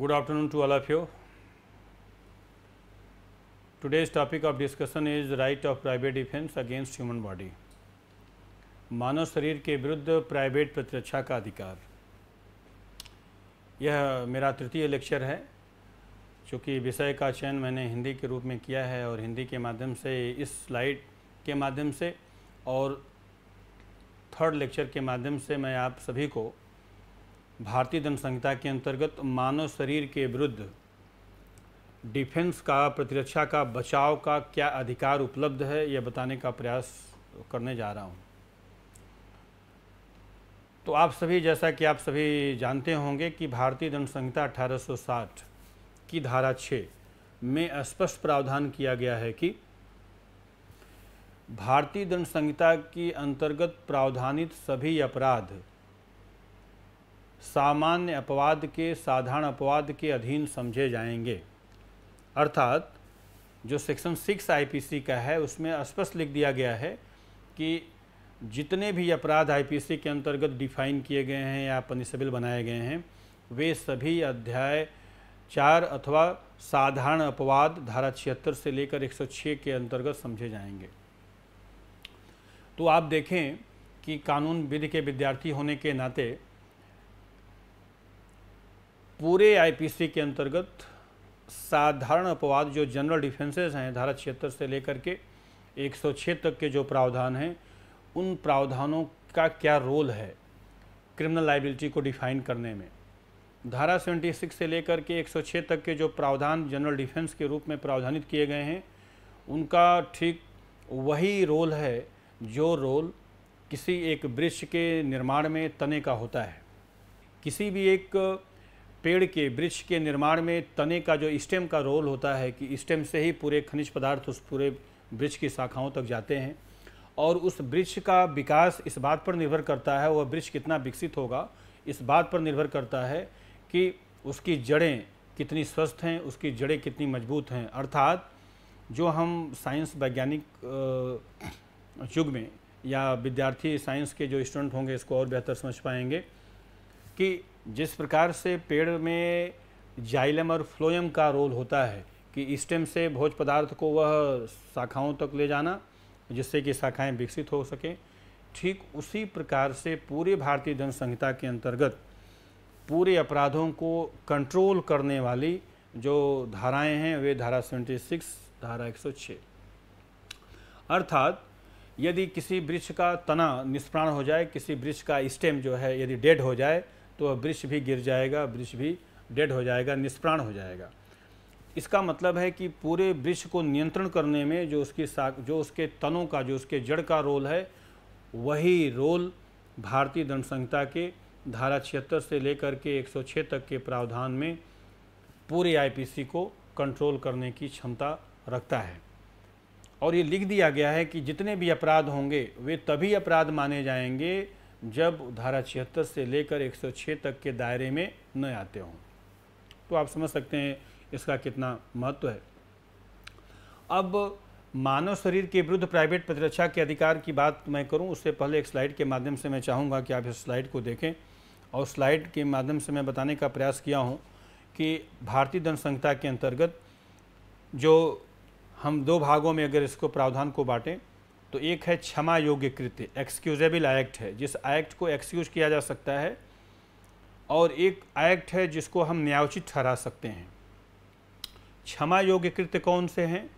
good afternoon to all of you. Today's topic of discussion is right of private defense against human body. मानव शरीर के विरुद्ध private प्रतिरक्षा का अधिकार यह मेरा तृतीय लेक्चर है चूँकि विषय का चयन मैंने हिंदी के रूप में किया है और हिंदी के माध्यम से इस स्लाइड के माध्यम से और थर्ड लेक्चर के माध्यम से मैं आप सभी को भारतीय दंड संहिता के अंतर्गत मानव शरीर के विरुद्ध डिफेंस का प्रतिरक्षा का बचाव का क्या अधिकार उपलब्ध है यह बताने का प्रयास करने जा रहा हूँ तो आप सभी जैसा कि आप सभी जानते होंगे कि भारतीय दंड संहिता 1860 की धारा 6 में स्पष्ट प्रावधान किया गया है कि भारतीय दंड संहिता के अंतर्गत प्रावधानित सभी अपराध सामान्य अपवाद के साधारण अपवाद के अधीन समझे जाएंगे अर्थात जो सेक्शन सिक्स आईपीसी का है उसमें स्पष्ट लिख दिया गया है कि जितने भी अपराध आईपीसी के अंतर्गत डिफाइन किए गए हैं या पनिशेबल बनाए गए हैं वे सभी अध्याय चार अथवा साधारण अपवाद धारा छिहत्तर से लेकर 106 के अंतर्गत समझे जाएंगे तो आप देखें कि कानून विधि के विद्यार्थी होने के नाते पूरे आईपीसी के अंतर्गत साधारण अपवाद जो जनरल डिफेंसेस हैं धारा छिहत्तर से लेकर के 106 तक के जो प्रावधान हैं उन प्रावधानों का क्या रोल है क्रिमिनल लाइबिलिटी को डिफाइन करने में धारा 76 से लेकर के 106 तक के जो प्रावधान जनरल डिफेंस के रूप में प्रावधानित किए गए हैं उनका ठीक वही रोल है जो रोल किसी एक वृक्ष के निर्माण में तने का होता है किसी भी एक पेड़ के वृक्ष के निर्माण में तने का जो स्टेम का रोल होता है कि स्टेम से ही पूरे खनिज पदार्थ उस पूरे वृक्ष की शाखाओं तक जाते हैं और उस वृक्ष का विकास इस बात पर निर्भर करता है वह वृक्ष कितना विकसित होगा इस बात पर निर्भर करता है कि उसकी जड़ें कितनी स्वस्थ हैं उसकी जड़ें कितनी मजबूत हैं अर्थात जो हम साइंस वैज्ञानिक युग में या विद्यार्थी साइंस के जो स्टूडेंट होंगे इसको और बेहतर समझ पाएंगे कि जिस प्रकार से पेड़ में जाइलम और फ्लोयम का रोल होता है कि स्टेम से भोज पदार्थ को वह शाखाओं तक ले जाना जिससे कि शाखाएं विकसित हो सकें ठीक उसी प्रकार से पूरे भारतीय जनसंहिता संहिता के अंतर्गत पूरे अपराधों को कंट्रोल करने वाली जो धाराएं हैं वे धारा 76, धारा 106। अर्थात यदि किसी वृक्ष का तना निष्प्राण हो जाए किसी वृक्ष का स्टेम जो है यदि डेड हो जाए तो वृक्ष भी गिर जाएगा वृक्ष भी डेड हो जाएगा निष्प्राण हो जाएगा इसका मतलब है कि पूरे वृक्ष को नियंत्रण करने में जो उसकी सा जो उसके तनों का जो उसके जड़ का रोल है वही रोल भारतीय दंड संहिता के धारा छिहत्तर से लेकर के 106 तक के प्रावधान में पूरे आईपीसी को कंट्रोल करने की क्षमता रखता है और ये लिख दिया गया है कि जितने भी अपराध होंगे वे तभी अपराध माने जाएंगे जब धारा छिहत्तर से लेकर 106 तक के दायरे में न आते हों तो आप समझ सकते हैं इसका कितना महत्व है अब मानव शरीर के विरुद्ध प्राइवेट प्रतिरक्षा के अधिकार की बात मैं करूं उससे पहले एक स्लाइड के माध्यम से मैं चाहूँगा कि आप इस स्लाइड को देखें और स्लाइड के माध्यम से मैं बताने का प्रयास किया हूँ कि भारतीय दंड संहिता के अंतर्गत जो हम दो भागों में अगर इसको प्रावधान को बांटें तो एक है क्षमा योग्य कृत्य एक्सक्यूजेबल एक्ट है जिस एक्ट को एक्सक्यूज किया जा सकता है और एक एक्ट है जिसको हम न्यायोचित ठहरा सकते हैं क्षमा योग्य कृत्य कौन से हैं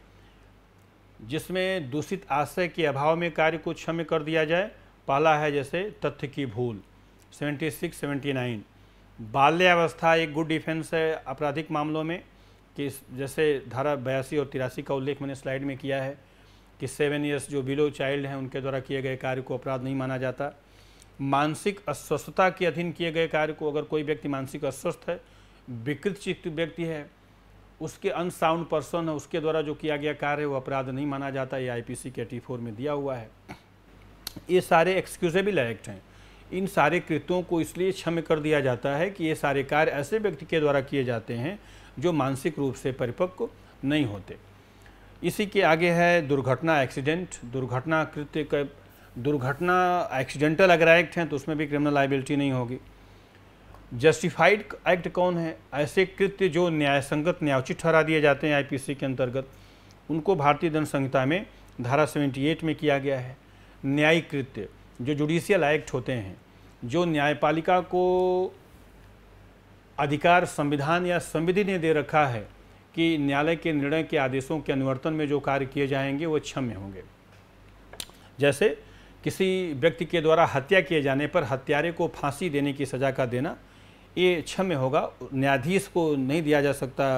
जिसमें दूषित आशय के अभाव में कार्य को क्षम्य कर दिया जाए पहला है जैसे तथ्य की भूल 76, 79 बाल्यावस्था एक गुड डिफेंस है आपराधिक मामलों में कि जैसे धारा बयासी और तिरासी का उल्लेख मैंने स्लाइड में किया है कि सेवन ईयर्स जो बिलो चाइल्ड हैं उनके द्वारा किए गए कार्य को अपराध नहीं माना जाता मानसिक अस्वस्थता के अधीन किए गए कार्य को अगर कोई व्यक्ति मानसिक अस्वस्थ है विकृत चित्त व्यक्ति है उसके अनसाउंड पर्सन है उसके द्वारा जो किया गया कार्य वो अपराध नहीं माना जाता ये आईपीसी के टी फोर में दिया हुआ है ये सारे एक्सक्यूजेबल एक्ट हैं इन सारे कृत्यों को इसलिए क्षम कर दिया जाता है कि ये सारे कार्य ऐसे व्यक्ति के द्वारा किए जाते हैं जो मानसिक रूप से परिपक्व नहीं होते इसी के आगे है दुर्घटना एक्सीडेंट दुर्घटना कृत्य दुर्घटना एक्सीडेंटल अगर एक्ट हैं तो उसमें भी क्रिमिनल लाइबिलिटी नहीं होगी जस्टिफाइड एक्ट कौन है ऐसे कृत्य जो न्यायसंगत न्यायोचित ठहरा दिए जाते हैं आईपीसी के अंतर्गत उनको भारतीय दंड संहिता में धारा 78 में किया गया है न्यायिक कृत्य जो जुडिशियल एक्ट होते हैं जो न्यायपालिका को अधिकार संविधान या संविधि ने दे रखा है कि न्यायालय के निर्णय के आदेशों के अनुवर्तन में जो कार्य किए जाएंगे वो क्षम्य होंगे जैसे किसी व्यक्ति के द्वारा हत्या किए जाने पर हत्यारे को फांसी देने की सज़ा का देना ये क्षम्य होगा न्यायाधीश को नहीं दिया जा सकता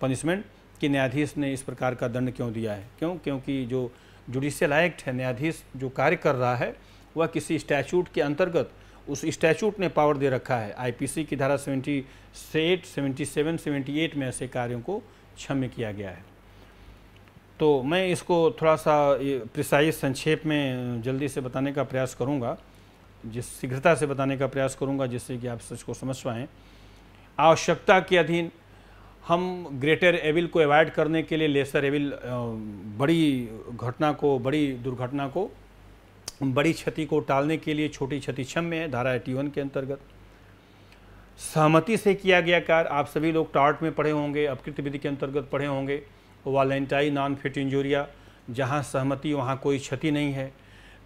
पनिशमेंट कि न्यायाधीश ने इस प्रकार का दंड क्यों दिया है क्यों क्योंकि जो जुडिशियल एक्ट है न्यायाधीश जो कार्य कर रहा है वह किसी स्टैचूट के अंतर्गत उस स्टैचूट ने पावर दे रखा है आईपीसी की धारा seventy eight seventy seven seventy eight में ऐसे कार्यों को क्षम्य किया गया है तो मैं इसको थोड़ा सा प्रिसाइज संक्षेप में जल्दी से बताने का प्रयास करूँगा जिस शीघ्रता से बताने का प्रयास करूँगा जिससे कि आप सच को समझ पाएँ आवश्यकता के अधीन हम ग्रेटर एविल को अवॉइड करने के लिए लेसर एविल बड़ी घटना को बड़ी दुर्घटना को बड़ी क्षति को टालने के लिए छोटी क्षति क्षम्य है धारा एटी वन के अंतर्गत सहमति से किया गया कार्य आप सभी लोग टार्ट में पढ़े होंगे अपकृत विधि के अंतर्गत पढ़े होंगे वालेंटाई नॉन फिट इंजोरिया जहाँ सहमति वहाँ कोई क्षति नहीं है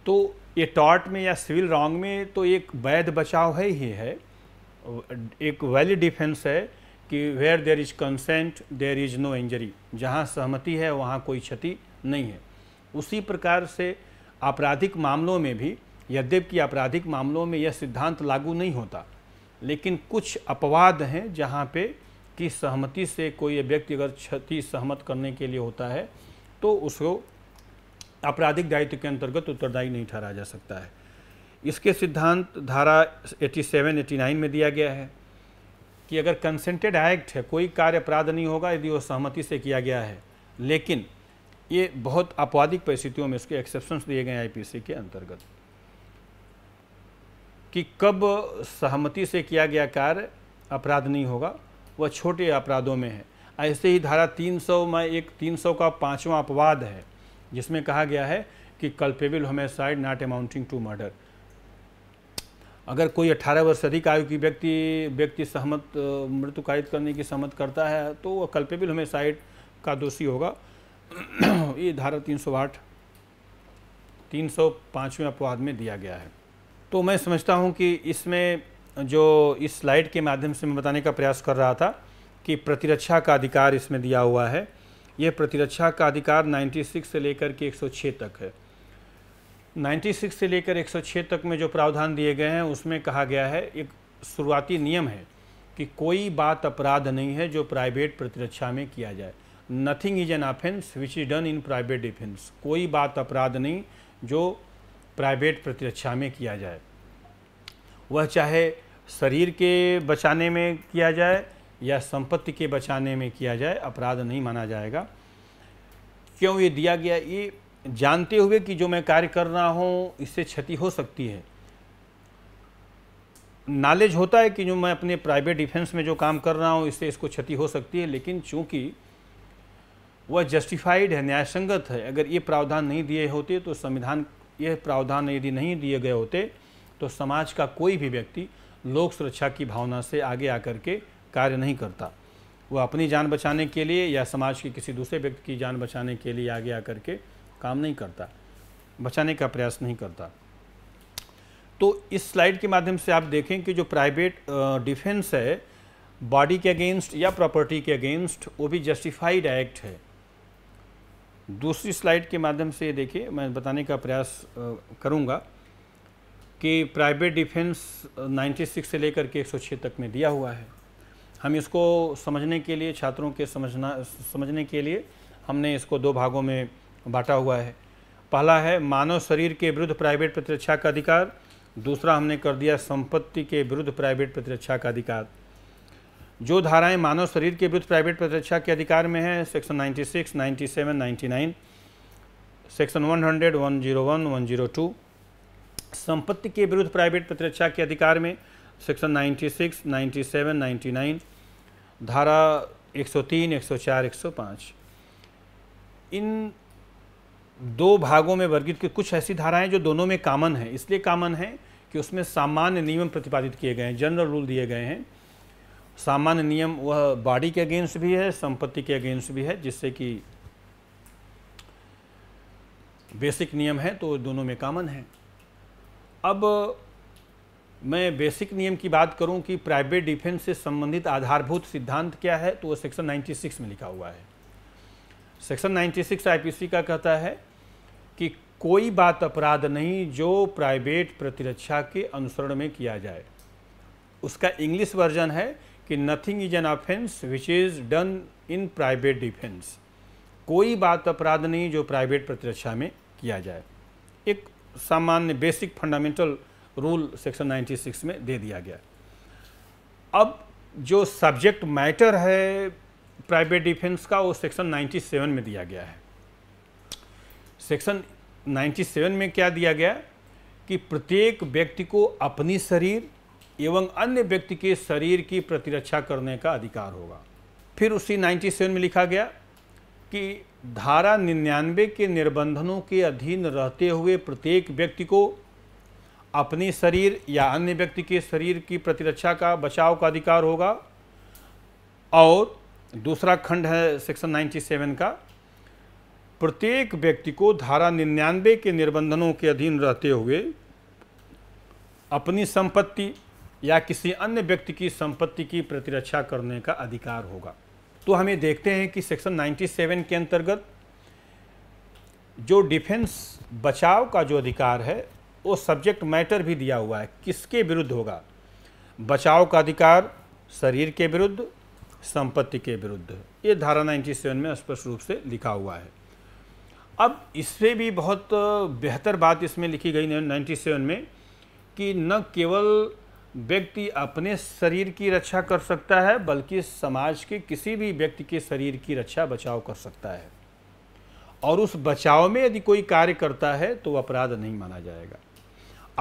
तो ये टॉर्ट में या सिविल रॉन्ग में तो एक वैध बचाव है ही है एक वैलिड डिफेंस है कि where there is consent there is no injury जहाँ सहमति है वहाँ कोई क्षति नहीं है उसी प्रकार से आपराधिक मामलों में भी यद्यपि आपराधिक मामलों में यह सिद्धांत लागू नहीं होता लेकिन कुछ अपवाद हैं जहाँ पे कि सहमति से कोई व्यक्ति अगर क्षति सहमत करने के लिए होता है तो उसको आपराधिक दायित्व के अंतर्गत उत्तरदायी नहीं ठहरा जा सकता है इसके सिद्धांत धारा 87, 89 में दिया गया है कि अगर कंसेंटेड एक्ट है कोई कार्य अपराध नहीं होगा यदि वह सहमति से किया गया है लेकिन ये बहुत आपवादिक परिस्थितियों में इसके एक्सेप्शन दिए गए आईपीसी के अंतर्गत कि कब सहमति से किया गया कार्य अपराध नहीं होगा वह छोटे अपराधों में है ऐसे ही धारा 300 में एक 300 का पांचवा अपवाद है जिसमें कहा गया है कि culpable homicide not amounting to murder अगर कोई 18 वर्ष अधिक आयु की व्यक्ति व्यक्ति सहमत मृत्यु करने की सहमत करता है तो वह कल्पेबल होमेसाइड का दोषी होगा ये धारा तीन सौ आठ तीन सौ पाँचवें अपवाद में दिया गया है तो मैं समझता हूँ कि इसमें जो इस स्लाइड के माध्यम से मैं बताने का प्रयास कर रहा था कि प्रतिरक्षा का अधिकार इसमें दिया हुआ है यह प्रतिरक्षा का अधिकार 96 से लेकर के 106 तक है 96 से लेकर 106 तक में जो प्रावधान दिए गए हैं उसमें कहा गया है एक शुरुआती नियम है कि कोई बात अपराध नहीं है जो प्राइवेट प्रतिरक्षा में किया जाए nothing is an offence which is done in private defence कोई बात अपराध नहीं जो प्राइवेट प्रतिरक्षा में किया जाए वह चाहे शरीर के बचाने में किया जाए या संपत्ति के बचाने में किया जाए अपराध नहीं माना जाएगा क्यों ये दिया गया ये जानते हुए कि जो मैं कार्य कर रहा हूँ इससे क्षति हो सकती है नॉलेज होता है कि जो मैं अपने प्राइवेट डिफेंस में जो काम कर रहा हूँ इससे इसको क्षति हो सकती है लेकिन चूँकि वह जस्टिफाइड है न्यायसंगत है अगर ये प्रावधान नहीं दिए होते तो संविधान ये प्रावधान यदि नहीं दिए गए होते तो समाज का कोई भी व्यक्ति लोक सुरक्षा की भावना से आगे आकर के कार्य नहीं करता वह अपनी जान बचाने के लिए या समाज के किसी दूसरे व्यक्ति की जान बचाने के लिए आगे आकर के काम नहीं करता बचाने का प्रयास नहीं करता तो इस स्लाइड के माध्यम से आप देखें कि जो प्राइवेट डिफेंस है बॉडी के अगेंस्ट या प्रॉपर्टी के अगेंस्ट वो भी जस्टिफाइड एक्ट है दूसरी स्लाइड के माध्यम से देखिए मैं बताने का प्रयास करूँगा कि प्राइवेट डिफेंस 96 से लेकर के 106 तक में दिया हुआ है हम इसको समझने के लिए छात्रों के समझना समझने के लिए हमने इसको दो भागों में बांटा हुआ है पहला है मानव शरीर के विरुद्ध प्राइवेट प्रतिरक्षा का अधिकार दूसरा हमने कर दिया संपत्ति के विरुद्ध प्राइवेट प्रतिरक्षा का अधिकार जो धाराएं मानव शरीर के विरुद्ध प्राइवेट प्रतिरक्षा के अधिकार में है सेक्शन 96, 97, 99, सेक्शन 100, 101, 102, संपत्ति के विरुद्ध प्राइवेट प्रतिरक्षा के अधिकार में सेक्शन 96, 97, 99, धारा 103, 104, 105 इन दो भागों में वर्गीकृत कुछ ऐसी धाराएं जो दोनों में कामन है इसलिए कामन है कि उसमें सामान्य नियम प्रतिपादित किए गए हैं जनरल रूल दिए गए हैं सामान्य नियम वह बॉडी के अगेंस्ट भी है संपत्ति के अगेंस्ट भी है जिससे कि बेसिक नियम है तो दोनों में कॉमन है अब मैं बेसिक नियम की बात करूं कि प्राइवेट डिफेंस से संबंधित आधारभूत सिद्धांत क्या है तो वह सेक्शन 96 में लिखा हुआ है सेक्शन 96 आईपीसी का कहता है कि कोई बात अपराध नहीं जो प्राइवेट प्रतिरक्षा के अनुसरण में किया जाए उसका इंग्लिश वर्जन है कि nothing is an offence which is done in private defence कोई बात अपराध नहीं जो प्राइवेट प्रतिरक्षा में किया जाए एक सामान्य बेसिक फंडामेंटल रूल सेक्शन 96 में दे दिया गया अब जो सब्जेक्ट मैटर है प्राइवेट डिफेंस का वो सेक्शन 97 में दिया गया है सेक्शन 97 में क्या दिया गया कि प्रत्येक व्यक्ति को अपनी शरीर एवं अन्य व्यक्ति के शरीर की प्रतिरक्षा करने का अधिकार होगा फिर उसी 97 में लिखा गया कि धारा निन्यानवे के निर्बंधनों के अधीन रहते हुए प्रत्येक व्यक्ति को अपने शरीर या अन्य व्यक्ति के शरीर की प्रतिरक्षा का बचाव का अधिकार होगा और दूसरा खंड है सेक्शन 97 का प्रत्येक व्यक्ति को धारा निन्यानवे के निर्बंधनों के अधीन रहते हुए अपनी संपत्ति या किसी अन्य व्यक्ति की संपत्ति की प्रतिरक्षा करने का अधिकार होगा तो हमें देखते हैं कि सेक्शन 97 के अंतर्गत जो डिफेंस बचाव का जो अधिकार है वो सब्जेक्ट मैटर भी दिया हुआ है किसके विरुद्ध होगा बचाव का अधिकार शरीर के विरुद्ध संपत्ति के विरुद्ध ये धारा 97 में स्पष्ट रूप से लिखा हुआ है अब इससे भी बहुत बेहतर बात इसमें लिखी गई सेवन में कि न केवल व्यक्ति अपने शरीर की रक्षा कर सकता है बल्कि समाज के किसी भी व्यक्ति के शरीर की रक्षा बचाव कर सकता है और उस बचाव में यदि कोई कार्य करता है तो अपराध नहीं माना जाएगा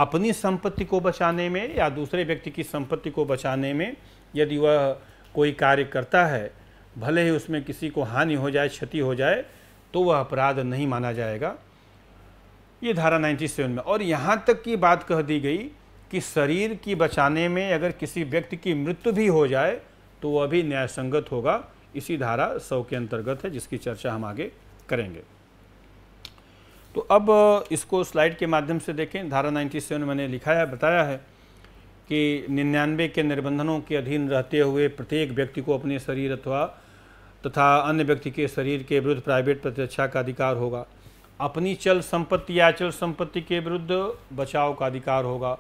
अपनी संपत्ति को बचाने में या दूसरे व्यक्ति की संपत्ति को बचाने में यदि वह कोई कार्य करता है भले ही उसमें किसी को हानि हो जाए क्षति हो जाए तो वह अपराध नहीं माना जाएगा ये धारा 97 में और यहाँ तक की बात कह दी गई कि शरीर की बचाने में अगर किसी व्यक्ति की मृत्यु भी हो जाए तो वह भी न्यायसंगत होगा इसी धारा सौ के अंतर्गत है जिसकी चर्चा हम आगे करेंगे तो अब इसको स्लाइड के माध्यम से देखें धारा 97 मैंने लिखा है बताया है कि निन्यानवे के निर्बंधनों के अधीन रहते हुए प्रत्येक व्यक्ति को अपने शरीर अथवा तथा अन्य व्यक्ति के शरीर के विरुद्ध प्राइवेट प्रतिरक्षा का अधिकार होगा अपनी चल संपत्ति या अचल संपत्ति के विरुद्ध बचाव का अधिकार होगा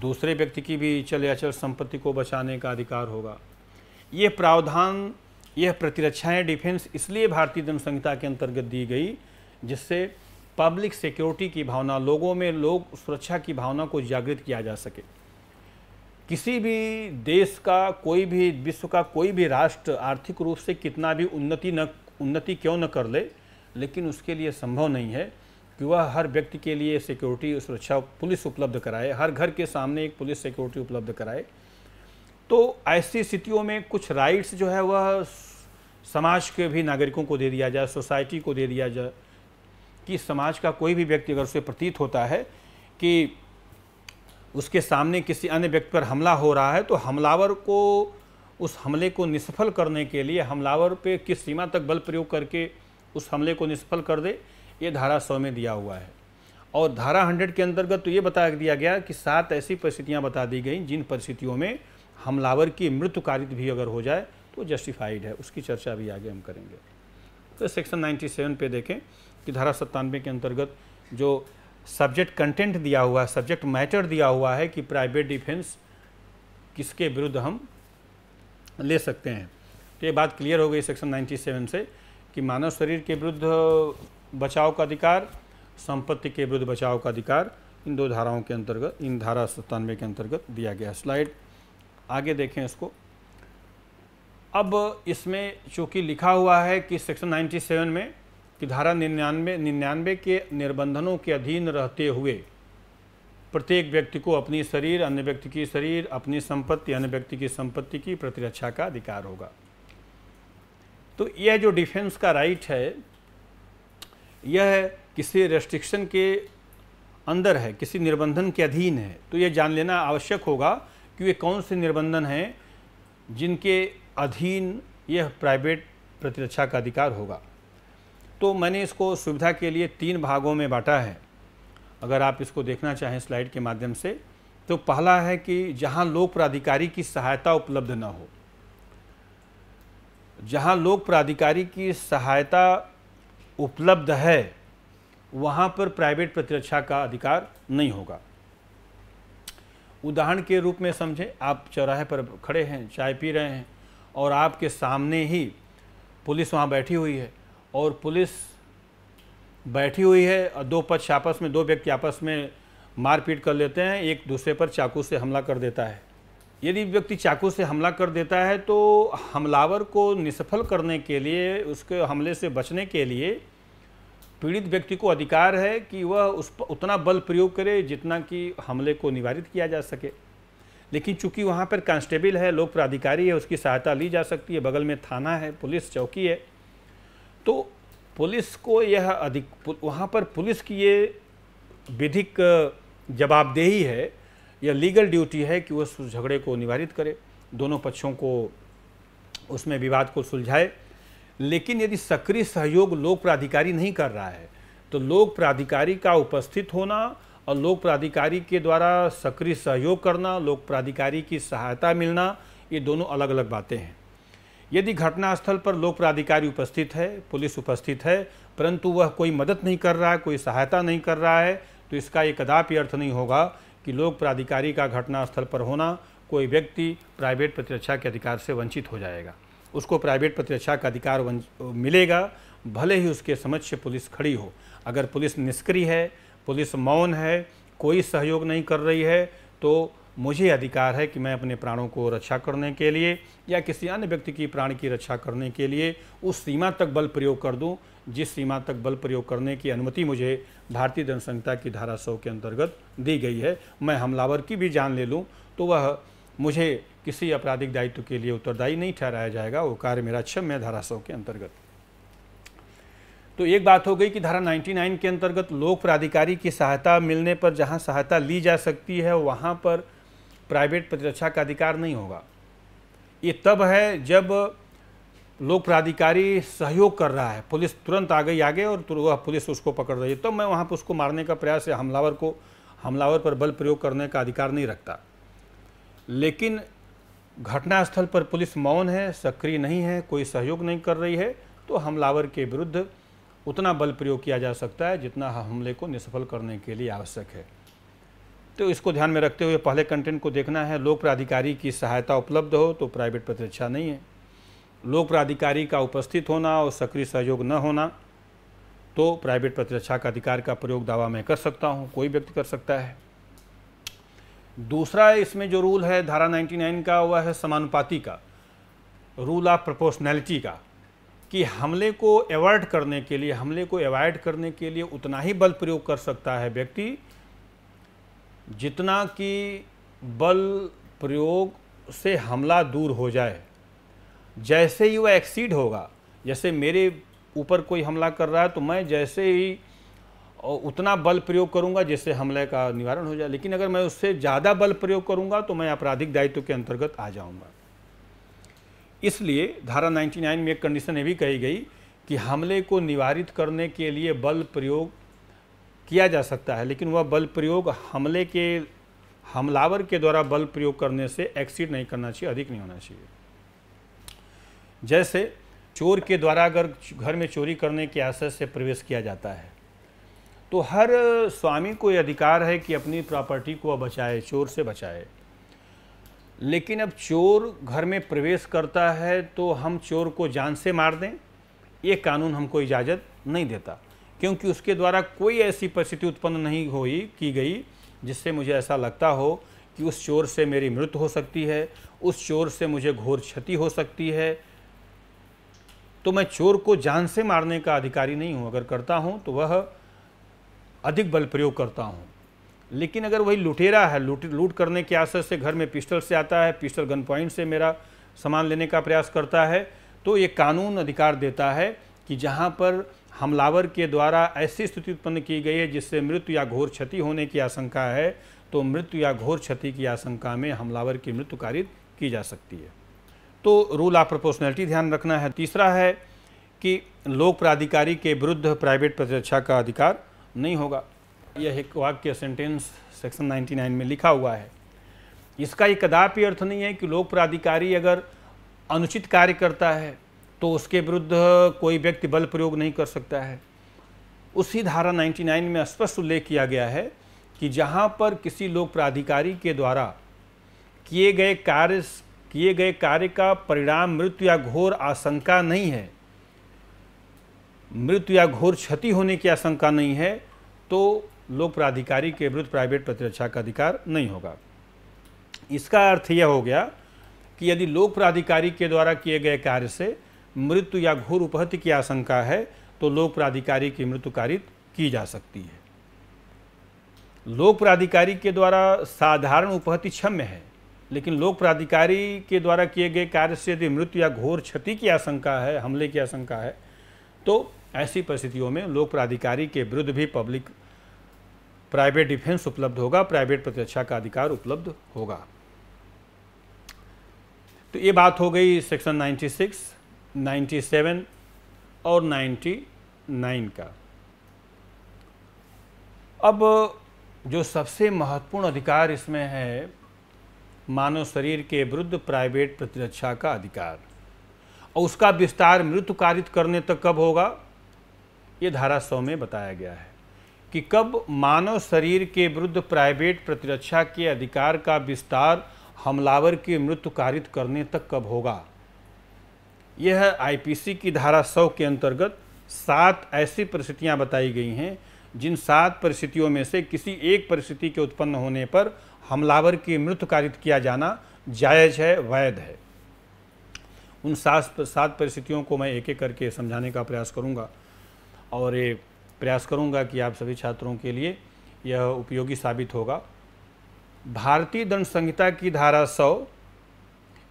दूसरे व्यक्ति की भी चल अचल संपत्ति को बचाने का अधिकार होगा यह प्रावधान यह प्रतिरक्षाएं डिफेंस इसलिए भारतीय दंड संहिता के अंतर्गत दी गई जिससे पब्लिक सिक्योरिटी की भावना लोगों में लोग सुरक्षा की भावना को जागृत किया जा सके किसी भी देश का कोई भी विश्व का कोई भी राष्ट्र आर्थिक रूप से कितना भी उन्नति न उन्नति क्यों न कर ले लेकिन उसके लिए संभव नहीं है कि वह हर व्यक्ति के लिए सिक्योरिटी सुरक्षा पुलिस उपलब्ध कराए हर घर के सामने एक पुलिस सिक्योरिटी उपलब्ध कराए तो ऐसी स्थितियों में कुछ राइट्स जो है वह समाज के भी नागरिकों को दे दिया जाए सोसाइटी को दे दिया जाए कि समाज का कोई भी व्यक्ति अगर उसे प्रतीत होता है कि उसके सामने किसी अन्य व्यक्ति पर हमला हो रहा है तो हमलावर को उस हमले को निष्फल करने के लिए हमलावर पे किस सीमा तक बल प्रयोग करके उस हमले को निष्फल कर दे ये धारा सौ में दिया हुआ है और धारा हंड्रेड के अंतर्गत तो ये बता दिया गया कि सात ऐसी परिस्थितियाँ बता दी गई जिन परिस्थितियों में हमलावर की मृत्यु कारित भी अगर हो जाए तो जस्टिफाइड है उसकी चर्चा भी आगे हम करेंगे तो सेक्शन नाइन्टी सेवन पे देखें कि धारा सत्तानवे के अंतर्गत जो सब्जेक्ट कंटेंट दिया हुआ है सब्जेक्ट मैटर दिया हुआ है कि प्राइवेट डिफेंस किसके विरुद्ध हम ले सकते हैं तो ये बात क्लियर हो गई सेक्शन 97 से कि मानव शरीर के विरुद्ध बचाव का अधिकार संपत्ति के विरुद्ध बचाव का अधिकार इन दो धाराओं के अंतर्गत इन धारा सत्तानवे के अंतर्गत दिया गया स्लाइड आगे देखें इसको अब इसमें चूँकि लिखा हुआ है कि सेक्शन 97 में कि धारा निन्यानवे निन्यानवे के निर्बंधनों के अधीन रहते हुए प्रत्येक व्यक्ति को अपनी शरीर अन्य व्यक्ति की शरीर अपनी संपत्ति अन्य व्यक्ति की संपत्ति की प्रतिरक्षा का अधिकार होगा तो यह जो डिफेंस का राइट है यह किसी रेस्ट्रिक्शन के अंदर है किसी निर्बंधन के अधीन है तो यह जान लेना आवश्यक होगा कि वे कौन से निर्बंधन हैं जिनके अधीन यह प्राइवेट प्रतिरक्षा का अधिकार होगा तो मैंने इसको सुविधा के लिए तीन भागों में बांटा है अगर आप इसको देखना चाहें स्लाइड के माध्यम से तो पहला है कि जहां लोक प्राधिकारी की सहायता उपलब्ध न हो जहां लोक प्राधिकारी की सहायता उपलब्ध है वहाँ पर प्राइवेट प्रतिरक्षा का अधिकार नहीं होगा उदाहरण के रूप में समझें आप चौराहे पर खड़े हैं चाय पी रहे हैं और आपके सामने ही पुलिस वहाँ बैठी हुई है और पुलिस बैठी हुई है और दो पक्ष आपस में दो व्यक्ति आपस में मारपीट कर लेते हैं एक दूसरे पर चाकू से हमला कर देता है यदि व्यक्ति चाकू से हमला कर देता है तो हमलावर को निष्फल करने के लिए उसके हमले से बचने के लिए पीड़ित व्यक्ति को अधिकार है कि वह उस पर उतना बल प्रयोग करे जितना कि हमले को निवारित किया जा सके लेकिन चूंकि वहाँ पर कांस्टेबल है लोक प्राधिकारी है उसकी सहायता ली जा सकती है बगल में थाना है पुलिस चौकी है तो पुलिस को यह अधिक वहाँ पर पुलिस की ये विधिक जवाबदेही है यह लीगल ड्यूटी है कि वह उस झगड़े को निवारित करे दोनों पक्षों को उसमें विवाद को सुलझाए लेकिन यदि सक्रिय सहयोग लोक प्राधिकारी नहीं कर रहा है तो लोक प्राधिकारी का उपस्थित होना और लोक प्राधिकारी के द्वारा सक्रिय सहयोग करना लोक प्राधिकारी की सहायता मिलना ये दोनों अलग अलग बातें हैं यदि घटनास्थल पर लोक प्राधिकारी उपस्थित है पुलिस उपस्थित है परंतु वह कोई मदद नहीं कर रहा है कोई सहायता नहीं कर रहा है तो इसका ये कदापि अर्थ नहीं होगा कि लोक प्राधिकारी का घटनास्थल पर होना कोई व्यक्ति प्राइवेट प्रतिरक्षा के अधिकार से वंचित हो जाएगा उसको प्राइवेट प्रतिरक्षा का अधिकार मिलेगा भले ही उसके समक्ष पुलिस खड़ी हो अगर पुलिस निष्क्रिय है पुलिस मौन है कोई सहयोग नहीं कर रही है तो मुझे अधिकार है कि मैं अपने प्राणों को रक्षा करने के लिए या किसी अन्य व्यक्ति की प्राण की रक्षा करने के लिए उस सीमा तक बल प्रयोग कर दूं जिस सीमा तक बल प्रयोग करने की अनुमति मुझे भारतीय दंड संहिता की धारा सौ के अंतर्गत दी गई है मैं हमलावर की भी जान ले लूँ तो वह मुझे किसी आपराधिक दायित्व के लिए उत्तरदायी नहीं ठहराया जाएगा वो कार्य मेरा क्षम्य धारा सौ के अंतर्गत तो एक बात हो गई कि धारा 99 के अंतर्गत लोक प्राधिकारी की सहायता मिलने पर जहां सहायता ली जा सकती है वहां पर प्राइवेट प्रतिरक्षा का अधिकार नहीं होगा ये तब है जब लोक प्राधिकारी सहयोग कर रहा है पुलिस तुरंत आ गई आगे और वह पुलिस उसको पकड़ रही है तब तो मैं वहाँ पर उसको मारने का प्रयास या हमलावर को हमलावर पर बल प्रयोग करने का अधिकार नहीं रखता लेकिन घटनास्थल पर पुलिस मौन है सक्रिय नहीं है कोई सहयोग नहीं कर रही है तो हमलावर के विरुद्ध उतना बल प्रयोग किया जा सकता है जितना हमले को निष्फल करने के लिए आवश्यक है तो इसको ध्यान में रखते हुए पहले कंटेंट को देखना है लोक प्राधिकारी की सहायता उपलब्ध हो तो प्राइवेट प्रतिरक्षा नहीं है लोक प्राधिकारी का उपस्थित होना और सक्रिय सहयोग न होना तो प्राइवेट प्रतिरक्षा का अधिकार का प्रयोग दावा मैं कर सकता हूँ कोई व्यक्ति कर सकता है दूसरा इसमें जो रूल है धारा 99 का वह है समानुपाति का रूल ऑफ प्रोपोर्शनैलिटी का कि हमले को अवॉइड करने के लिए हमले को अवॉइड करने के लिए उतना ही बल प्रयोग कर सकता है व्यक्ति जितना कि बल प्रयोग से हमला दूर हो जाए जैसे ही वह एक्सीड होगा जैसे मेरे ऊपर कोई हमला कर रहा है तो मैं जैसे ही उतना बल प्रयोग करूंगा जिससे हमले का निवारण हो जाए लेकिन अगर मैं उससे ज़्यादा बल प्रयोग करूंगा तो मैं आपराधिक दायित्व के अंतर्गत आ जाऊंगा इसलिए धारा 99 में एक कंडीशन ये भी कही गई कि हमले को निवारित करने के लिए बल प्रयोग किया जा सकता है लेकिन वह बल प्रयोग हमले के हमलावर के द्वारा बल प्रयोग करने से एक्सीड नहीं करना चाहिए अधिक नहीं होना चाहिए जैसे चोर के द्वारा अगर घर में चोरी करने के आशय से प्रवेश किया जाता है तो हर स्वामी को अधिकार है कि अपनी प्रॉपर्टी को बचाए चोर से बचाए लेकिन अब चोर घर में प्रवेश करता है तो हम चोर को जान से मार दें ये कानून हमको इजाज़त नहीं देता क्योंकि उसके द्वारा कोई ऐसी परिस्थिति उत्पन्न नहीं हुई की गई जिससे मुझे ऐसा लगता हो कि उस चोर से मेरी मृत्यु हो सकती है उस चोर से मुझे घोर क्षति हो सकती है तो मैं चोर को जान से मारने का अधिकारी नहीं हूँ अगर करता हूँ तो वह अधिक बल प्रयोग करता हूँ लेकिन अगर वही लुटेरा है लूट लूट करने के आशय से घर में पिस्टल से आता है पिस्टल गन पॉइंट से मेरा सामान लेने का प्रयास करता है तो ये कानून अधिकार देता है कि जहाँ पर हमलावर के द्वारा ऐसी स्थिति उत्पन्न की गई है जिससे मृत्यु या घोर क्षति होने की आशंका है तो मृत्यु या घोर क्षति की आशंका में हमलावर की मृत्यु कारित की जा सकती है तो रूल ऑफ प्रोपोर्शनैलिटी ध्यान रखना है तीसरा है कि लोक प्राधिकारी के विरुद्ध प्राइवेट प्रतिरक्षा का अधिकार नहीं होगा यह एक वाक्य सेंटेंस सेक्शन 99 में लिखा हुआ है इसका ये कदापि अर्थ नहीं है कि लोक प्राधिकारी अगर अनुचित कार्य करता है तो उसके विरुद्ध कोई व्यक्ति बल प्रयोग नहीं कर सकता है उसी धारा 99 में स्पष्ट उल्लेख किया गया है कि जहां पर किसी लोक प्राधिकारी के द्वारा किए गए कार्य किए गए कार्य का परिणाम मृत्यु या घोर आशंका नहीं है मृत्यु या घोर क्षति होने की आशंका नहीं है तो लोक प्राधिकारी के विरुद्ध प्राइवेट प्रतिरक्षा का अधिकार नहीं होगा इसका अर्थ यह हो गया कि यदि लोक प्राधिकारी के द्वारा किए गए कार्य से मृत्यु या घोर उपहत्य की आशंका है तो लोक प्राधिकारी की मृत्यु कारित की जा सकती है लोक प्राधिकारी के द्वारा साधारण उपहति क्षम्य है लेकिन लोक प्राधिकारी के द्वारा किए गए कार्य से यदि मृत्यु या घोर क्षति की आशंका है हमले की आशंका है तो ऐसी परिस्थितियों में लोक प्राधिकारी के विरुद्ध भी पब्लिक प्राइवेट डिफेंस उपलब्ध होगा प्राइवेट प्रतिरक्षा का अधिकार उपलब्ध होगा तो ये बात हो गई सेक्शन 96 97 और 99 का अब जो सबसे महत्वपूर्ण अधिकार इसमें है मानव शरीर के विरुद्ध प्राइवेट प्रतिरक्षा का अधिकार और उसका विस्तार मृत्यु कारित करने तक कब होगा ये धारा सौ में बताया गया है कि कब मानव शरीर के विरुद्ध प्राइवेट प्रतिरक्षा के अधिकार का विस्तार हमलावर की मृत्यु कारित करने तक कब होगा यह आईपीसी की धारा सौ के अंतर्गत सात ऐसी परिस्थितियां बताई गई हैं जिन सात परिस्थितियों में से किसी एक परिस्थिति के उत्पन्न होने पर हमलावर की मृत्यु कारित किया जाना जायज है वैध है उन सात सात परिस्थितियों को मैं एक एक करके समझाने का प्रयास करूंगा और ये प्रयास करूंगा कि आप सभी छात्रों के लिए यह उपयोगी साबित होगा भारतीय दंड संहिता की धारा सौ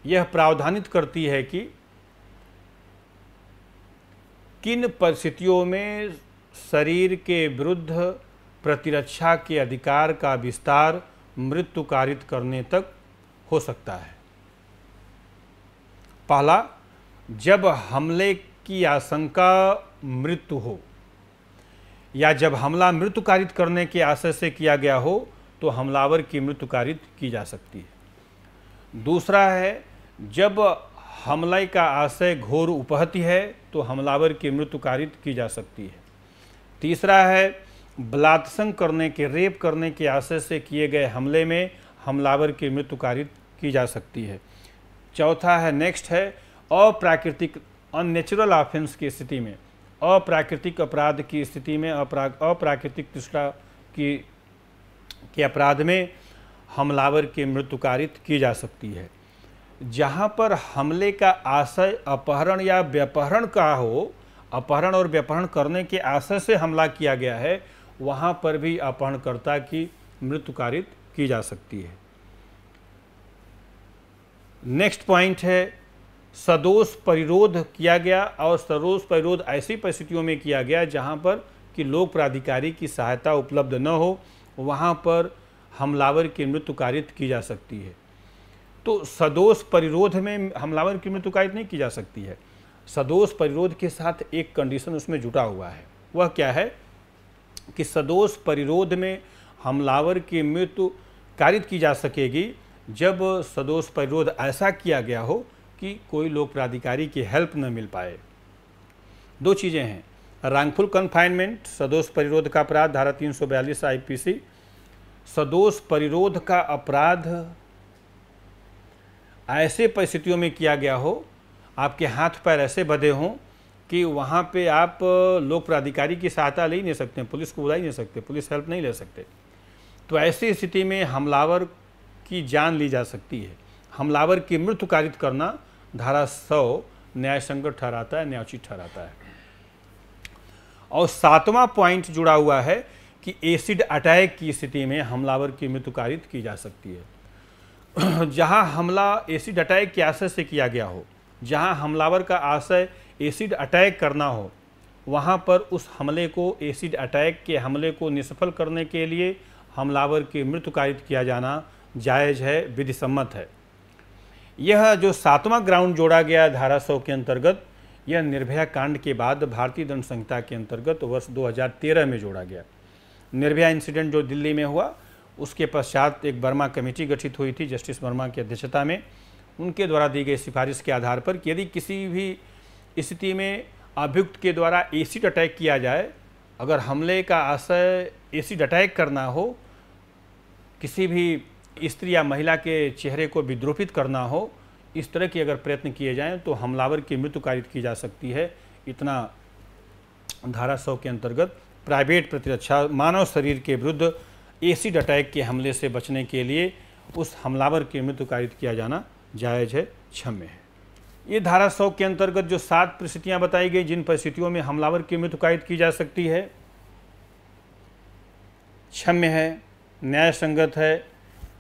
यह प्रावधानित करती है कि किन परिस्थितियों में शरीर के विरुद्ध प्रतिरक्षा के अधिकार का विस्तार मृत्यु कारित करने तक हो सकता है पहला जब हमले की आशंका मृत्यु हो या जब हमला मृत्यु कारित करने के आशय से किया गया हो तो हमलावर की मृत्यु कारित की जा सकती है दूसरा है जब हमले का आशय घोर उपहति है तो हमलावर की मृत्यु कारित की जा सकती है तीसरा है बलात्संग करने के रेप करने के आशय से किए गए हमले में हमलावर की मृत्यु कारित की जा सकती है चौथा है नेक्स्ट है अप्राकृतिक अननेचुरल ऑफेंस की स्थिति में अप्राकृतिक अपराध की स्थिति में अप्राकृतिक दुष्टा की के अपराध में हमलावर की मृत्यु कारित की जा सकती है जहाँ पर हमले का आशय अपहरण या व्यापहरण का हो अपहरण और व्यापहरण करने के आशय से हमला किया गया है वहाँ पर भी अपहरणकर्ता की मृत्युकारित की जा सकती है नेक्स्ट पॉइंट है सदोष परिरोध किया गया और सदोष परिरोध ऐसी परिस्थितियों में किया गया जहाँ पर कि लोक प्राधिकारी की सहायता उपलब्ध न हो वहाँ पर हमलावर की मृत्यु कारित की जा सकती है तो सदोष परिरोध में हमलावर की मृत्यु कायद नहीं की जा सकती है सदोष परिरोध के साथ एक कंडीशन उसमें जुटा हुआ है वह क्या है कि सदोष परिरोध में हमलावर की मृत्यु कारित की जा सकेगी जब सदोष परिरोध ऐसा किया गया हो कि कोई लोक प्राधिकारी की हेल्प न मिल पाए दो चीज़ें हैं रैंकफुल कन्फाइनमेंट सदोष परिरोध का अपराध धारा 342 आईपीसी सदोष परिरोध का अपराध ऐसे परिस्थितियों में किया गया हो आपके हाथ पैर ऐसे बधे हों कि वहाँ पे आप लोक प्राधिकारी की सहायता ले ही नहीं सकते पुलिस को बुला ही नहीं सकते पुलिस हेल्प नहीं ले सकते तो ऐसी स्थिति में हमलावर की जान ली जा सकती है हमलावर की मृत्यु कारित करना धारा सौ न्याय संकट ठहराता है न्यायोचित ठहराता है और सातवां पॉइंट जुड़ा हुआ है कि एसिड अटैक की स्थिति में हमलावर की मृत्यु कारित की जा सकती है जहां हमला एसिड अटैक के आशय से किया गया हो जहां हमलावर का आशय एसिड अटैक करना हो वहां पर उस हमले को एसिड अटैक के हमले को निष्फल करने के लिए हमलावर की मृत्यु कारित किया जाना जायज़ है विधि सम्मत है यह जो सातवां ग्राउंड जोड़ा गया धारा सौ के अंतर्गत यह निर्भया कांड के बाद भारतीय दंड संहिता के अंतर्गत वर्ष 2013 में जोड़ा गया निर्भया इंसिडेंट जो दिल्ली में हुआ उसके पश्चात एक वर्मा कमेटी गठित हुई थी जस्टिस वर्मा की अध्यक्षता में उनके द्वारा दी गई सिफारिश के आधार पर कि यदि किसी भी स्थिति में अभियुक्त के द्वारा एसिड अटैक किया जाए अगर हमले का आशय एसिड अटैक करना हो किसी भी स्त्री या महिला के चेहरे को विद्रोपित करना हो इस तरह के अगर प्रयत्न किए जाएं तो हमलावर की मृत्यु कारित की जा सकती है इतना धारा सौ के अंतर्गत प्राइवेट प्रतिरक्षा मानव शरीर के विरुद्ध एसिड अटैक के हमले से बचने के लिए उस हमलावर की मृत्यु कारित किया जाना जायज़ है क्षम्य है ये धारा सौ के अंतर्गत जो सात परिस्थितियां बताई गई जिन परिस्थितियों में हमलावर की मृत्यु कायद की जा सकती है क्षम्य है न्याय संगत है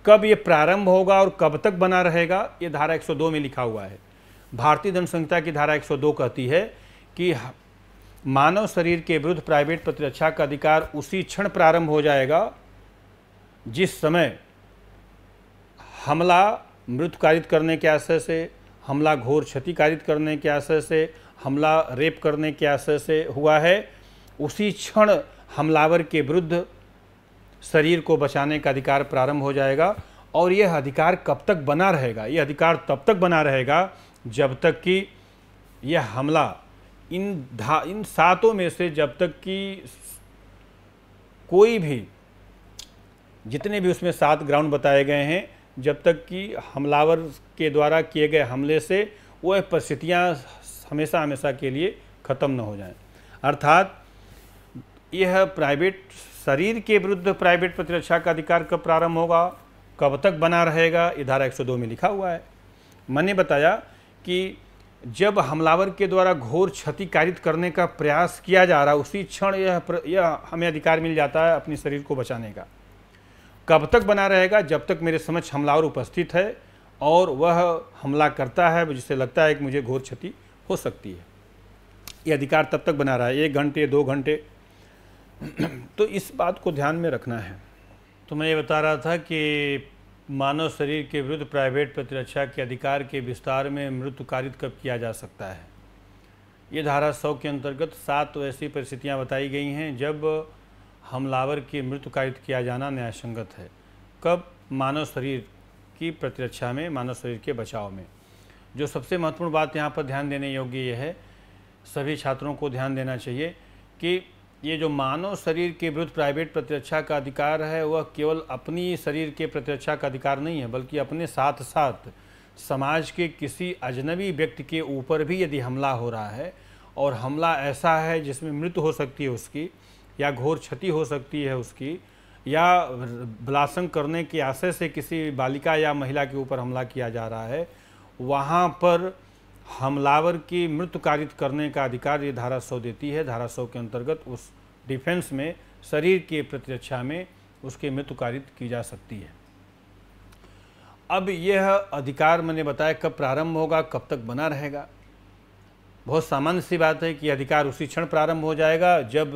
कब ये प्रारंभ होगा और कब तक बना रहेगा ये धारा 102 में लिखा हुआ है भारतीय दंड संहिता की धारा 102 कहती है कि मानव शरीर के विरुद्ध प्राइवेट प्रतिरक्षा का अधिकार उसी क्षण प्रारंभ हो जाएगा जिस समय हमला मृतकारित करने के आशय से हमला घोर क्षतिकारित करने के आशय से हमला रेप करने के आशय से हुआ है उसी क्षण हमलावर के विरुद्ध शरीर को बचाने का अधिकार प्रारंभ हो जाएगा और यह अधिकार कब तक बना रहेगा यह अधिकार तब तक बना रहेगा जब तक कि यह हमला इन धा इन सातों में से जब तक कि कोई भी जितने भी उसमें सात ग्राउंड बताए गए हैं जब तक कि हमलावर के द्वारा किए गए हमले से वह परिस्थितियाँ हमेशा हमेशा के लिए ख़त्म न हो जाएं अर्थात यह प्राइवेट शरीर के विरुद्ध प्राइवेट प्रतिरक्षा का अधिकार कब प्रारंभ होगा कब तक बना रहेगा ये धारा 102 में लिखा हुआ है मैंने बताया कि जब हमलावर के द्वारा घोर क्षति कारित करने का प्रयास किया जा रहा उसी क्षण यह यह हमें अधिकार मिल जाता है अपने शरीर को बचाने का कब तक बना रहेगा जब तक मेरे समक्ष हमलावर उपस्थित है और वह हमला करता है जिससे लगता है कि मुझे घोर क्षति हो सकती है ये अधिकार तब तक बना रहा है एक घंटे दो घंटे तो इस बात को ध्यान में रखना है तो मैं ये बता रहा था कि मानव शरीर के विरुद्ध प्राइवेट प्रतिरक्षा के अधिकार के विस्तार में मृत्यु कारित कब किया जा सकता है ये धारा सौ के अंतर्गत सात ऐसी परिस्थितियाँ बताई गई हैं जब हमलावर की मृत्यु कार्य किया जाना न्यायसंगत है कब मानव शरीर की प्रतिरक्षा में मानव शरीर के बचाव में जो सबसे महत्वपूर्ण बात यहाँ पर ध्यान देने योग्य यह है सभी छात्रों को ध्यान देना चाहिए कि ये जो मानव शरीर के विरुद्ध प्राइवेट प्रतिरक्षा का अधिकार है वह केवल अपनी शरीर के प्रतिरक्षा का अधिकार नहीं है बल्कि अपने साथ साथ समाज के किसी अजनबी व्यक्ति के ऊपर भी यदि हमला हो रहा है और हमला ऐसा है जिसमें मृत्यु हो सकती है उसकी या घोर क्षति हो सकती है उसकी या बलासंग करने के आशय से किसी बालिका या महिला के ऊपर हमला किया जा रहा है वहाँ पर हमलावर की मृत्यु कारित करने का अधिकार ये धारा सौ देती है धारा सौ के अंतर्गत उस डिफेंस में शरीर के प्रतिरक्षा में उसकी मृत्यु कारित की जा सकती है अब यह अधिकार मैंने बताया कब प्रारंभ होगा कब तक बना रहेगा बहुत सामान्य सी बात है कि अधिकार उसी क्षण प्रारंभ हो जाएगा जब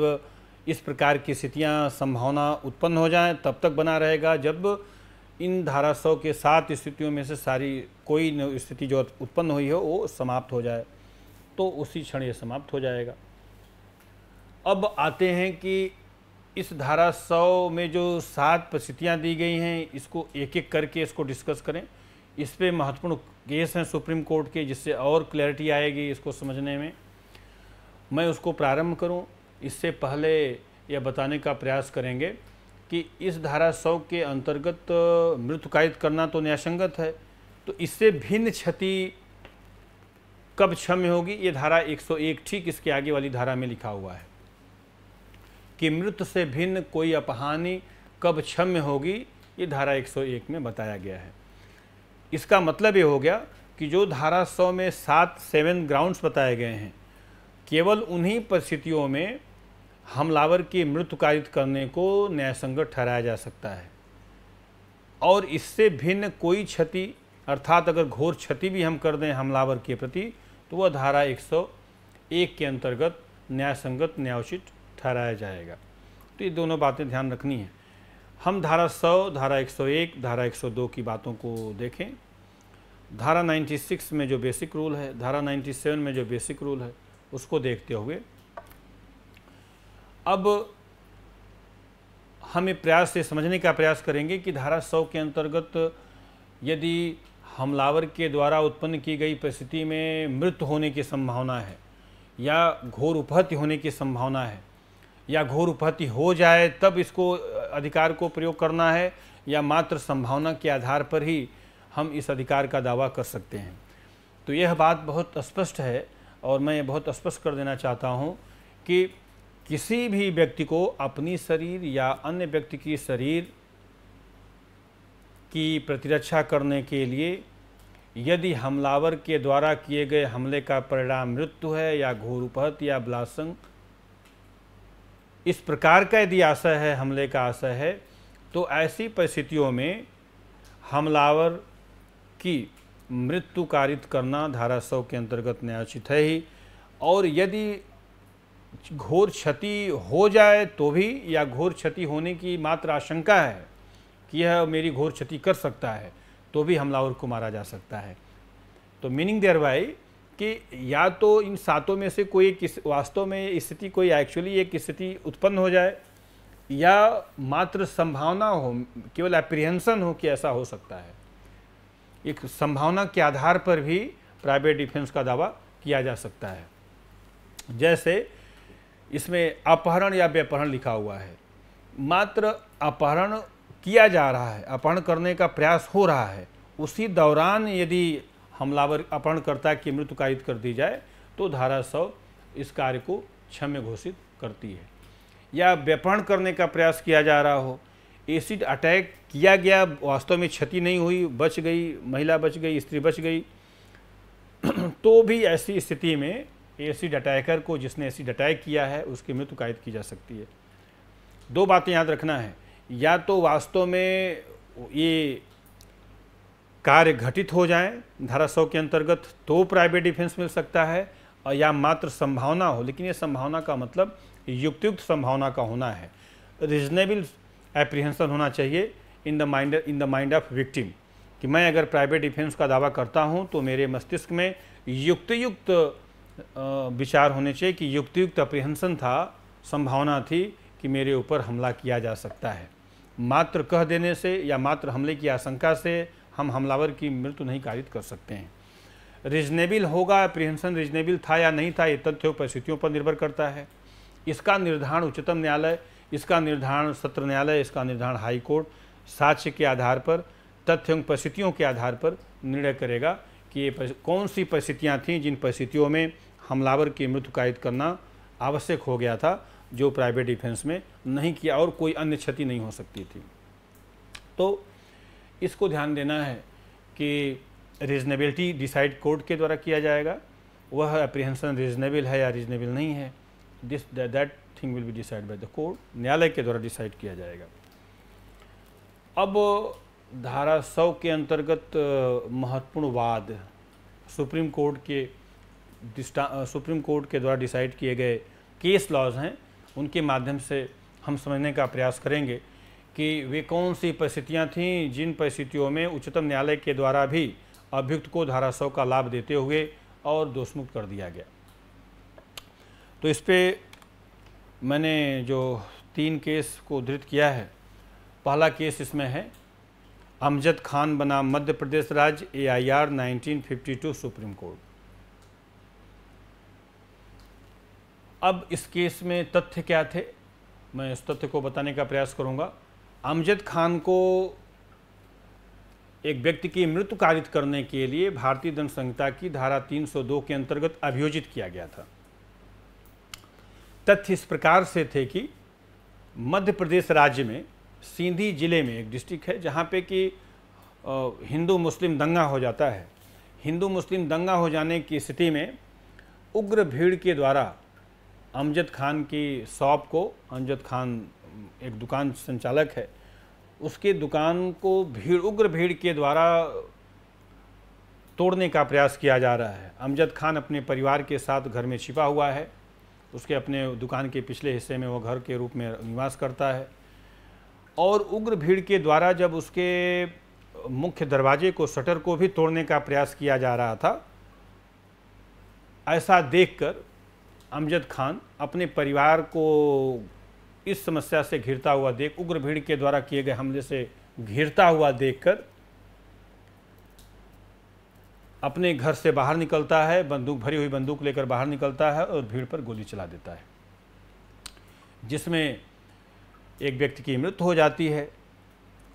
इस प्रकार की स्थितियाँ संभावना उत्पन्न हो जाएं तब तक बना रहेगा जब इन धारा सौ के सात स्थितियों में से सारी कोई स्थिति जो उत्पन्न हुई हो वो समाप्त हो जाए तो उसी क्षण ये समाप्त हो जाएगा अब आते हैं कि इस धारा सौ में जो सात परिस्थितियाँ दी गई हैं इसको एक एक करके इसको डिस्कस करें इस पर महत्वपूर्ण केस हैं सुप्रीम कोर्ट के जिससे और क्लैरिटी आएगी इसको समझने में मैं उसको प्रारंभ करूं इससे पहले यह बताने का प्रयास करेंगे कि इस धारा सौ के अंतर्गत मृत्यु कायद करना तो न्यासंगत है तो इससे भिन्न क्षति कब क्षम्य होगी ये धारा 101 ठीक इसके आगे वाली धारा में लिखा हुआ है कि मृत्यु से भिन्न कोई अपहानि कब क्षम्य होगी ये धारा 101 में बताया गया है इसका मतलब ये हो गया कि जो धारा 100 में सात सेवन ग्राउंड्स बताए गए हैं केवल उन्हीं परिस्थितियों में हमलावर की मृत्यु कारित करने को न्यायसंगत ठहराया जा सकता है और इससे भिन्न कोई क्षति अर्थात अगर घोर क्षति भी हम कर दें हमलावर के प्रति तो वह धारा 101 के अंतर्गत न्यायसंगत न्यायोचित ठहराया जाएगा तो ये दोनों बातें ध्यान रखनी है हम धारा 100, धारा 101, धारा 102 की बातों को देखें धारा 96 में जो बेसिक रूल है धारा 97 में जो बेसिक रूल है उसको देखते हुए अब हम एक प्रयास से समझने का प्रयास करेंगे कि धारा सौ के अंतर्गत यदि हमलावर के द्वारा उत्पन्न की गई परिस्थिति में मृत्यु होने की संभावना है या घोर उपहत्य होने की संभावना है या घोर उपहत्य हो जाए तब इसको अधिकार को प्रयोग करना है या मात्र संभावना के आधार पर ही हम इस अधिकार का दावा कर सकते हैं तो यह बात बहुत स्पष्ट है और मैं बहुत स्पष्ट कर देना चाहता हूँ कि किसी भी व्यक्ति को अपनी शरीर या अन्य व्यक्ति की शरीर की प्रतिरक्षा करने के लिए यदि हमलावर के द्वारा किए गए हमले का परिणाम मृत्यु है या घोर उपहत या ब्लासंग इस प्रकार का यदि आशय है हमले का आशय है तो ऐसी परिस्थितियों में हमलावर की मृत्यु कारित करना धारा सौ के अंतर्गत न्यायोचित है ही और यदि घोर क्षति हो जाए तो भी या घोर क्षति होने की मात्र आशंका है कि यह मेरी घोर क्षति कर सकता है तो भी हमलावर को मारा जा सकता है तो मीनिंग देयर भाई कि या तो इन सातों में से कोई एक वास्तव में स्थिति कोई एक्चुअली एक स्थिति उत्पन्न हो जाए या मात्र संभावना हो केवल एप्रिहेंसन हो कि ऐसा हो सकता है एक संभावना के आधार पर भी प्राइवेट डिफेंस का दावा किया जा सकता है जैसे इसमें अपहरण या व्यापहरण लिखा हुआ है मात्र अपहरण किया जा रहा है अपहरण करने का प्रयास हो रहा है उसी दौरान यदि हमलावर अपहरणकर्ता की मृत्यु कारित कर दी जाए तो धारा सौ इस कार्य को क्षम्य घोषित करती है या व्यापहरण करने का प्रयास किया जा रहा हो एसिड अटैक किया गया वास्तव में क्षति नहीं हुई बच गई महिला बच गई स्त्री बच गई तो भी ऐसी स्थिति में एसिड अटैकर को जिसने एसिड अटैक किया है उसकी मृत्यु कायद की जा सकती है दो बातें याद रखना है या तो वास्तव में ये कार्य घटित हो जाए धारा सौ के अंतर्गत तो प्राइवेट डिफेंस मिल सकता है या मात्र संभावना हो लेकिन ये संभावना का मतलब युक्तियुक्त संभावना का होना है रिजनेबल एप्रीहेंसन होना चाहिए in the mind in the mind of victim कि मैं अगर प्राइवेट डिफेंस का दावा करता हूँ तो मेरे मस्तिष्क में युक्तियुक्त विचार होने चाहिए कि युक्तियुक्त अप्रिहेंसन था संभावना थी कि मेरे ऊपर हमला किया जा सकता है मात्र कह देने से या मात्र हमले की आशंका से हम हमलावर की मृत्यु नहीं कारित कर सकते हैं रिजनेबल होगा अप्रिहेंसन रिजनेबल था या नहीं था ये तथ्य परिस्थितियों पर निर्भर करता है इसका निर्धारण उच्चतम न्यायालय इसका निर्धारण सत्र न्यायालय इसका निर्धारण हाईकोर्ट साक्ष्य के आधार पर तथ्यों परिस्थितियों के आधार पर निर्णय करेगा कि ये कौन सी परिस्थितियाँ थीं जिन परिस्थितियों में हमलावर की मृत्यु कायद करना आवश्यक हो गया था जो प्राइवेट डिफेंस में नहीं किया और कोई अन्य क्षति नहीं हो सकती थी तो इसको ध्यान देना है कि रीजनेबिलिटी डिसाइड कोर्ट के द्वारा किया जाएगा वह अप्रिहेंशन रीजनेबल है या रीजनेबल नहीं है this that thing will be decide by the court न्यायालय के द्वारा डिसाइड किया जाएगा अब धारा सौ के अंतर्गत महत्वपूर्ण वाद सुप्रीम कोर्ट के सुप्रीम कोर्ट के द्वारा डिसाइड किए गए केस लॉज हैं उनके माध्यम से हम समझने का प्रयास करेंगे कि वे कौन सी परिस्थितियाँ थीं जिन परिस्थितियों में उच्चतम न्यायालय के द्वारा भी अभियुक्त को धारा सौ का लाभ देते हुए और दोषमुक्त कर दिया गया तो इस पर मैंने जो तीन केस को उद्धृत किया है पहला केस इसमें है अमजद खान बना मध्य प्रदेश राज्य एआईआर 1952 सुप्रीम कोर्ट अब इस केस में तथ्य क्या थे मैं इस तथ्य को बताने का प्रयास करूंगा अमजद खान को एक व्यक्ति की मृत्यु कारित करने के लिए भारतीय दंड संहिता की धारा 302 के अंतर्गत अभियोजित किया गया था तथ्य इस प्रकार से थे कि मध्य प्रदेश राज्य में सिंधी जिले में एक डिस्ट्रिक्ट है जहाँ पे कि हिंदू मुस्लिम दंगा हो जाता है हिंदू मुस्लिम दंगा हो जाने की स्थिति में उग्र भीड़ के द्वारा अमजद खान की शॉप को अमजद खान एक दुकान संचालक है उसके दुकान को भीड़ उग्र भीड़ के द्वारा तोड़ने का प्रयास किया जा रहा है अमजद खान अपने परिवार के साथ घर में छिपा हुआ है उसके अपने दुकान के पिछले हिस्से में वो घर के रूप में निवास करता है और उग्र भीड़ के द्वारा जब उसके मुख्य दरवाजे को शटर को भी तोड़ने का प्रयास किया जा रहा था ऐसा देखकर अमजद खान अपने परिवार को इस समस्या से घिरता हुआ देख उग्र भीड़ के द्वारा किए गए हमले से घिरता हुआ देखकर अपने घर से बाहर निकलता है बंदूक भरी हुई बंदूक लेकर बाहर निकलता है और भीड़ पर गोली चला देता है जिसमें एक व्यक्ति की मृत्यु हो जाती है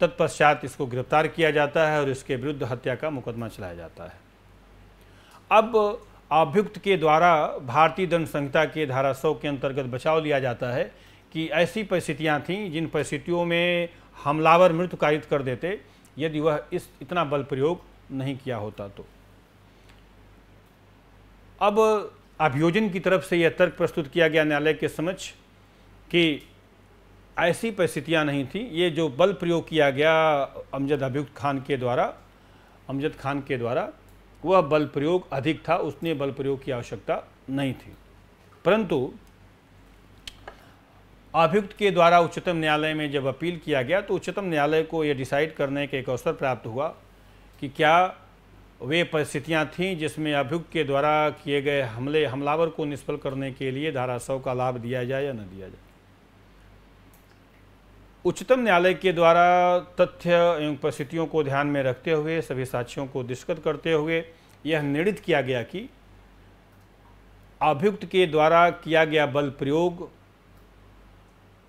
तत्पश्चात इसको गिरफ्तार किया जाता है और इसके विरुद्ध हत्या का मुकदमा चलाया जाता है अब अभियुक्त के द्वारा भारतीय दंड संहिता के धारा सौ के अंतर्गत बचाव लिया जाता है कि ऐसी परिस्थितियाँ थीं जिन परिस्थितियों में हमलावर मृत्यु कारित कर देते यदि वह इस इतना बल प्रयोग नहीं किया होता तो अब अभियोजन की तरफ से यह तर्क प्रस्तुत किया गया न्यायालय के समक्ष कि ऐसी परिस्थितियाँ नहीं थी ये जो बल प्रयोग किया गया अमजद अभियुक्त खान के द्वारा अमजद खान के द्वारा वह बल प्रयोग अधिक था उसने बल प्रयोग की आवश्यकता नहीं थी परंतु अभियुक्त के द्वारा उच्चतम न्यायालय में जब अपील किया गया तो उच्चतम न्यायालय को यह डिसाइड करने का एक अवसर प्राप्त हुआ कि क्या वे परिस्थितियां थीं जिसमें अभियुक्त के द्वारा किए गए हमले हमलावर को निष्फल करने के लिए धारा सौ का लाभ दिया जाए या न दिया जाए उच्चतम न्यायालय के द्वारा तथ्य एवं परिस्थितियों को ध्यान में रखते हुए सभी साक्षियों को निष्कर्ष करते हुए यह निर्णित किया गया कि अभियुक्त के द्वारा किया गया बल प्रयोग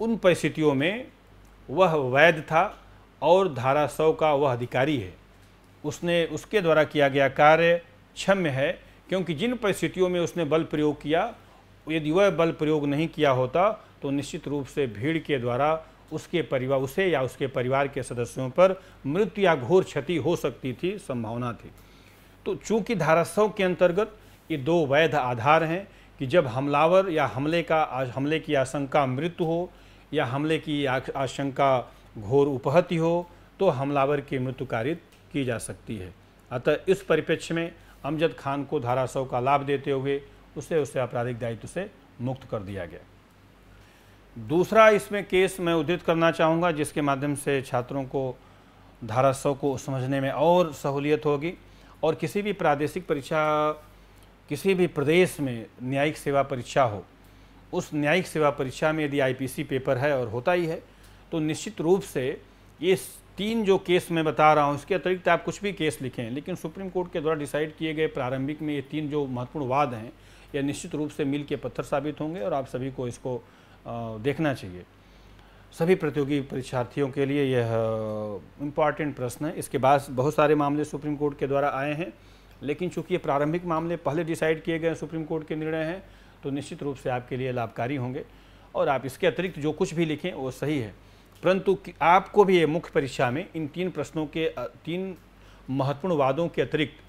उन परिस्थितियों में वह वैध था और धारा सौ का वह अधिकारी है उसने उसके द्वारा किया गया कार्य क्षम्य है क्योंकि जिन परिस्थितियों में उसने बल प्रयोग किया यदि वह बल प्रयोग नहीं किया होता तो निश्चित रूप से भीड़ के द्वारा उसके परिवार उसे या उसके परिवार के सदस्यों पर मृत्यु या घोर क्षति हो सकती थी संभावना थी तो चूंकि धारा के अंतर्गत ये दो वैध आधार हैं कि जब हमलावर या हमले का हमले की आशंका मृत्यु हो या हमले की आशंका घोर उपहति हो तो हमलावर की मृत्यु कारित की जा सकती है अतः इस परिप्रेक्ष्य में अमजद खान को धारा का लाभ देते हुए उसे उसे आपराधिक दायित्व से मुक्त कर दिया गया दूसरा इसमें केस मैं उद्धृत करना चाहूँगा जिसके माध्यम से छात्रों को धारा सौ को समझने में और सहूलियत होगी और किसी भी प्रादेशिक परीक्षा किसी भी प्रदेश में न्यायिक सेवा परीक्षा हो उस न्यायिक सेवा परीक्षा में यदि आईपीसी पेपर है और होता ही है तो निश्चित रूप से ये तीन जो केस मैं बता रहा हूँ इसके अतिरिक्त आप कुछ भी केस लिखें लेकिन सुप्रीम कोर्ट के द्वारा डिसाइड किए गए प्रारंभिक में ये तीन जो महत्वपूर्ण वाद हैं यह निश्चित रूप से मिल के पत्थर साबित होंगे और आप सभी को इसको देखना चाहिए सभी प्रतियोगी परीक्षार्थियों के लिए यह इम्पॉर्टेंट प्रश्न है इसके बाद बहुत सारे मामले सुप्रीम कोर्ट के द्वारा आए हैं लेकिन चूंकि ये प्रारंभिक मामले पहले डिसाइड किए गए सुप्रीम कोर्ट के निर्णय हैं तो निश्चित रूप से आपके लिए लाभकारी होंगे और आप इसके अतिरिक्त जो कुछ भी लिखें वो सही है परंतु आपको भी ये मुख्य परीक्षा में इन तीन प्रश्नों के तीन महत्वपूर्ण वादों के अतिरिक्त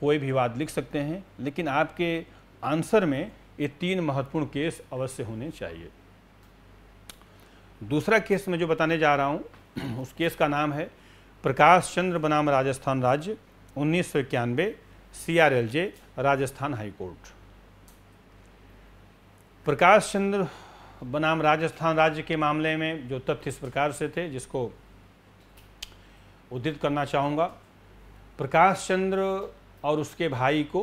कोई भी वाद लिख सकते हैं लेकिन आपके आंसर में ये तीन महत्वपूर्ण केस अवश्य होने चाहिए दूसरा केस मैं जो बताने जा रहा हूँ उस केस का नाम है प्रकाश चंद्र बनाम राजस्थान राज्य उन्नीस सौ इक्यानवे C R L J Rajasthan high court Prakash Chandra बनाम राजस्थान राज्य के मामले में जो तथ्य इस प्रकार से थे जिसको उद्धित करना चाहूँगा प्रकाश चंद्र और उसके भाई को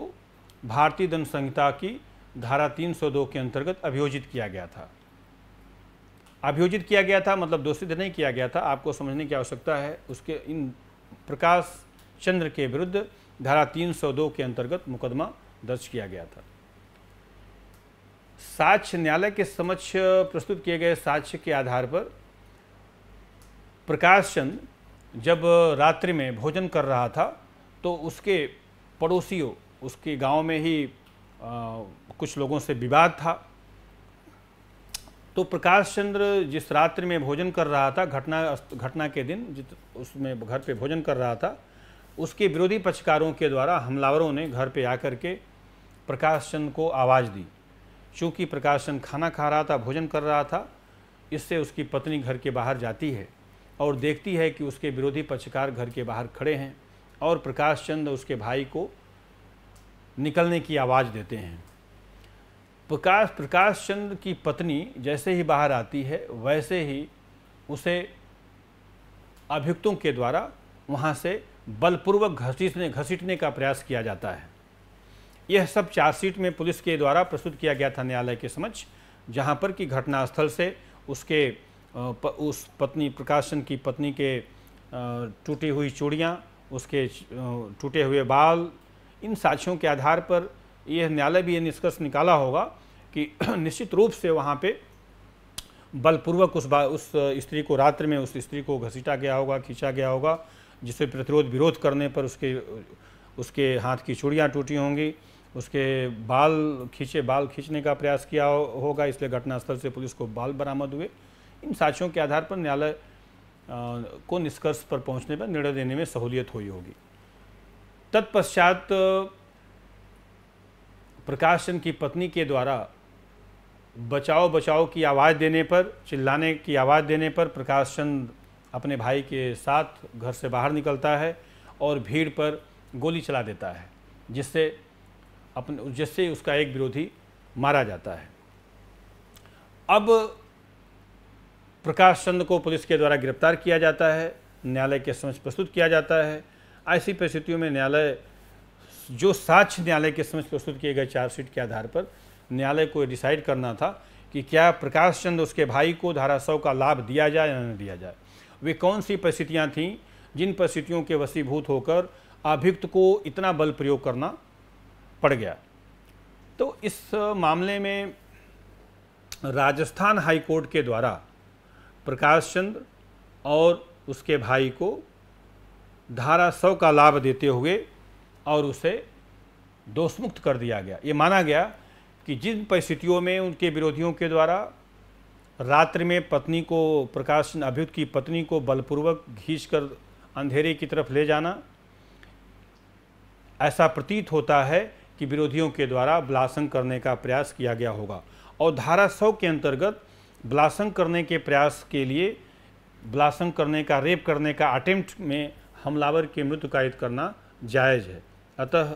भारतीय दंड संहिता की धारा 302 के अंतर्गत अभियोजित किया गया था अभियोजित किया गया था मतलब दोषित नहीं किया गया था आपको समझने की आवश्यकता है उसके इन प्रकाश चंद्र के विरुद्ध धारा 302 के अंतर्गत मुकदमा दर्ज किया गया था साक्ष्य न्यायालय के समक्ष प्रस्तुत किए गए साक्ष्य के आधार पर प्रकाश चंद जब रात्रि में भोजन कर रहा था तो उसके पड़ोसियों उसके गांव में ही आ, कुछ लोगों से विवाद था तो प्रकाश चंद्र जिस रात्रि में भोजन कर रहा था घटना घटना के दिन जित उसमें घर पे भोजन कर रहा था उसके विरोधी पक्षकारों के द्वारा हमलावरों ने घर पे आकर के प्रकाश चंद्र को आवाज़ दी चूँकि प्रकाश चंद्र खाना खा रहा था भोजन कर रहा था इससे उसकी पत्नी घर के बाहर जाती है और देखती है कि उसके विरोधी पक्षकार घर के बाहर खड़े हैं और प्रकाश चंद उसके भाई को निकलने की आवाज़ देते हैं प्रकाश प्रकाश चंद्र की पत्नी जैसे ही बाहर आती है वैसे ही उसे अभियुक्तों के द्वारा वहाँ से बलपूर्वक घसीटने घसीटने का प्रयास किया जाता है यह सब चार्जशीट में पुलिस के द्वारा प्रस्तुत किया गया था न्यायालय के समक्ष जहाँ पर कि घटनास्थल से उसके उस पत्नी प्रकाश की पत्नी के टूटी हुई चूड़ियाँ उसके टूटे हुए बाल इन साक्षियों के आधार पर ये न्यायालय भी ये निष्कर्ष निकाला होगा कि निश्चित रूप से वहाँ पे बलपूर्वक उस उस स्त्री को रात्र में उस स्त्री को घसीटा गया होगा खींचा गया होगा जिससे प्रतिरोध विरोध करने पर उसके उसके हाथ की चूड़ियाँ टूटी होंगी उसके बाल खींचे बाल खींचने का प्रयास किया हो, होगा इसलिए घटनास्थल से पुलिस को बाल बरामद हुए इन साक्ष्यों के आधार पर न्यायालय को निष्कर्ष पर पहुंचने पर निर्णय देने में सहूलियत हुई होगी तत्पश्चात प्रकाश चंद की पत्नी के द्वारा बचाओ बचाओ की आवाज़ देने पर चिल्लाने की आवाज़ देने पर प्रकाश चंद अपने भाई के साथ घर से बाहर निकलता है और भीड़ पर गोली चला देता है जिससे अपने जिससे उसका एक विरोधी मारा जाता है अब प्रकाश चंद को पुलिस के द्वारा गिरफ्तार किया जाता है न्यायालय के समक्ष प्रस्तुत किया जाता है ऐसी परिस्थितियों में न्यायालय जो साक्ष्य न्यायालय के समक्ष प्रस्तुत किए गए चार्जशीट के आधार पर न्यायालय को डिसाइड करना था कि क्या प्रकाश चंद्र उसके भाई को धारा सौ का लाभ दिया जाए या नहीं दिया जाए वे कौन सी परिस्थितियाँ थीं जिन परिस्थितियों के वसीभूत होकर अभियुक्त को इतना बल प्रयोग करना पड़ गया तो इस मामले में राजस्थान हाई कोर्ट के द्वारा प्रकाश चंद्र और उसके भाई को धारा सौ का लाभ देते हुए और उसे दोषमुक्त कर दिया गया ये माना गया कि जिन परिस्थितियों में उनके विरोधियों के द्वारा रात्रि में पत्नी को प्रकाश अभ्युत की पत्नी को बलपूर्वक घींच कर अंधेरे की तरफ ले जाना ऐसा प्रतीत होता है कि विरोधियों के द्वारा ब्लासंग करने का प्रयास किया गया होगा और धारा सौ के अंतर्गत ब्लासंग करने के प्रयास के लिए ब्लासंग करने का रेप करने का अटेम्प्ट में हमलावर की मृत्यु कायद करना जायज़ है अतः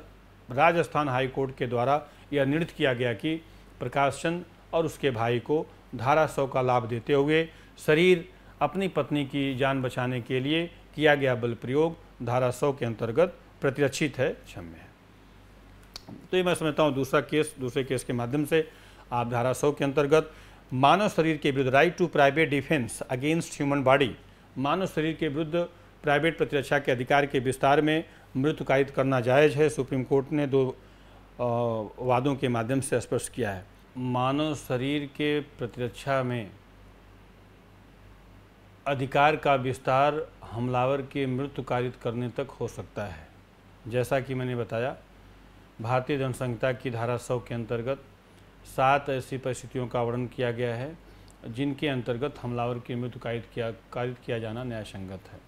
राजस्थान हाईकोर्ट के द्वारा यह निर्णित किया गया कि प्रकाश चंद और उसके भाई को धारा सौ का लाभ देते हुए शरीर अपनी पत्नी की जान बचाने के लिए किया गया बल प्रयोग धारा सौ के अंतर्गत प्रतिरक्षित है क्षम्य है तो ये मैं समझता हूँ दूसरा केस दूसरे केस के माध्यम से आप धारा सौ के अंतर्गत मानव शरीर के विरुद्ध right to private defence against human body मानव शरीर के विरुद्ध प्राइवेट प्रतिरक्षा के अधिकार के विस्तार में मृत्यु कायद करना जायज़ है सुप्रीम कोर्ट ने दो वादों के माध्यम से स्पष्ट किया है मानव शरीर के प्रतिरक्षा में अधिकार का विस्तार हमलावर के मृत्यु कारित करने तक हो सकता है जैसा कि मैंने बताया भारतीय जनसंहिता की धारा सौ के अंतर्गत सात ऐसी परिस्थितियों का वर्णन किया गया है जिनके अंतर्गत हमलावर की मृत्यु कारित किया कारित किया जाना न्यायसंगत है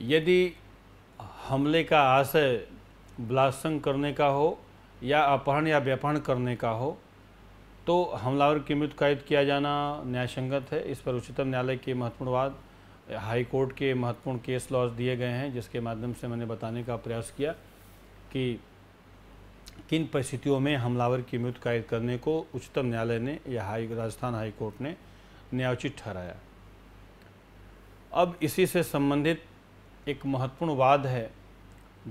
यदि हमले का आशय ब्लास्टिंग करने का हो या अपहरण या व्यापहरण करने का हो तो हमलावर की मृत्यु कायद किया जाना न्यायसंगत है इस पर उच्चतम न्यायालय के महत्वपूर्ण वाद हाई कोर्ट के महत्वपूर्ण केस लॉज दिए गए हैं जिसके माध्यम से मैंने बताने का प्रयास किया कि किन परिस्थितियों में हमलावर की मृत्यु कायद करने को उच्चतम न्यायालय ने या हाई राजस्थान हाईकोर्ट ने न्यायोचित ठहराया अब इसी से संबंधित एक महत्वपूर्ण वाद है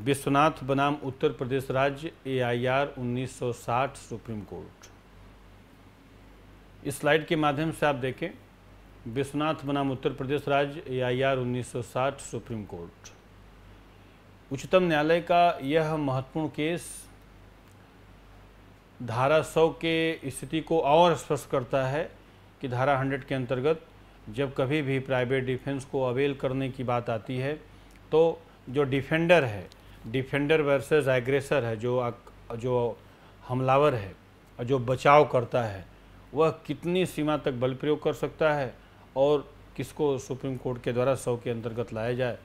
विश्वनाथ बनाम उत्तर प्रदेश राज्य एआईआर 1960 सुप्रीम कोर्ट इस स्लाइड के माध्यम से आप देखें विश्वनाथ बनाम उत्तर प्रदेश राज्य एआईआर 1960 सुप्रीम कोर्ट उच्चतम न्यायालय का यह महत्वपूर्ण केस धारा सौ के स्थिति को और स्पष्ट करता है कि धारा 100 के अंतर्गत जब कभी भी प्राइवेट डिफेंस को अवेल करने की बात आती है तो जो डिफेंडर है डिफेंडर वर्सेस एग्रेसर है जो जो हमलावर है और जो बचाव करता है वह कितनी सीमा तक बल प्रयोग कर सकता है और किसको सुप्रीम कोर्ट के द्वारा सौ के अंतर्गत लाया जाए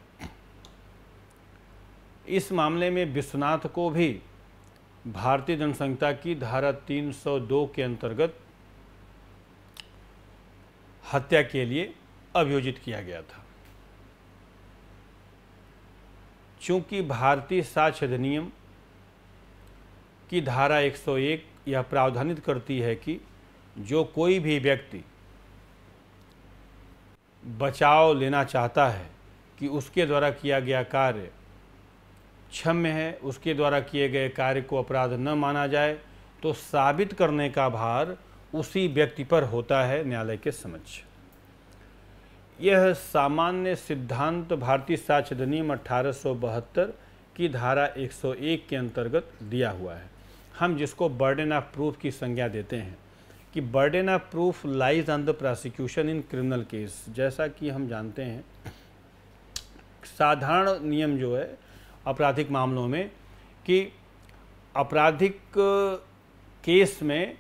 इस मामले में विश्वनाथ को भी भारतीय जनसंख्या की धारा 302 के अंतर्गत हत्या के लिए अभियोजित किया गया था चूँकि भारतीय साक्ष्य अधिनियम की धारा 101 यह प्रावधानित करती है कि जो कोई भी व्यक्ति बचाव लेना चाहता है कि उसके द्वारा किया गया कार्य क्षम्य है उसके द्वारा किए गए कार्य को अपराध न माना जाए तो साबित करने का भार उसी व्यक्ति पर होता है न्यायालय के समक्ष यह सामान्य सिद्धांत भारतीय साक्ष्य अधिनियम अठारह की धारा 101 के अंतर्गत दिया हुआ है हम जिसको बर्डन ऑफ प्रूफ की संज्ञा देते हैं कि burden of proof lies on the prosecution in criminal case जैसा कि हम जानते हैं साधारण नियम जो है आपराधिक मामलों में कि आपराधिक केस में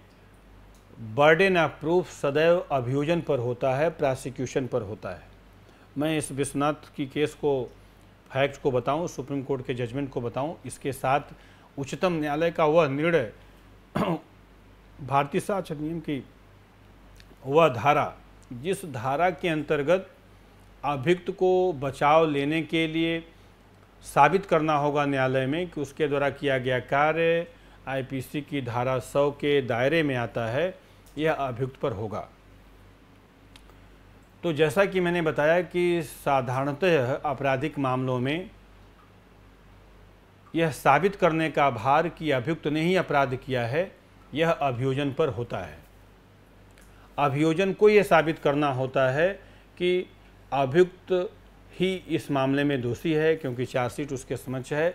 बर्डन ऑफ प्रूफ सदैव अभियोजन पर होता है प्रोसिक्यूशन पर होता है मैं इस विश्वनाथ की केस को फैक्ट को बताऊं सुप्रीम कोर्ट के जजमेंट को बताऊं इसके साथ उच्चतम न्यायालय का वह निर्णय भारतीय साक्षर नियम की वह धारा जिस धारा के अंतर्गत अभियुक्त को बचाव लेने के लिए साबित करना होगा न्यायालय में कि उसके द्वारा किया गया कार्य आईपीसी की धारा सौ के दायरे में आता है यह अभियुक्त पर होगा तो जैसा कि मैंने बताया कि साधारणतः आपराधिक मामलों में यह साबित करने का भार कि अभियुक्त ने ही अपराध किया है यह अभियोजन पर होता है अभियोजन को यह साबित करना होता है कि अभियुक्त ही इस मामले में दोषी है क्योंकि चार्जशीट उसके समक्ष है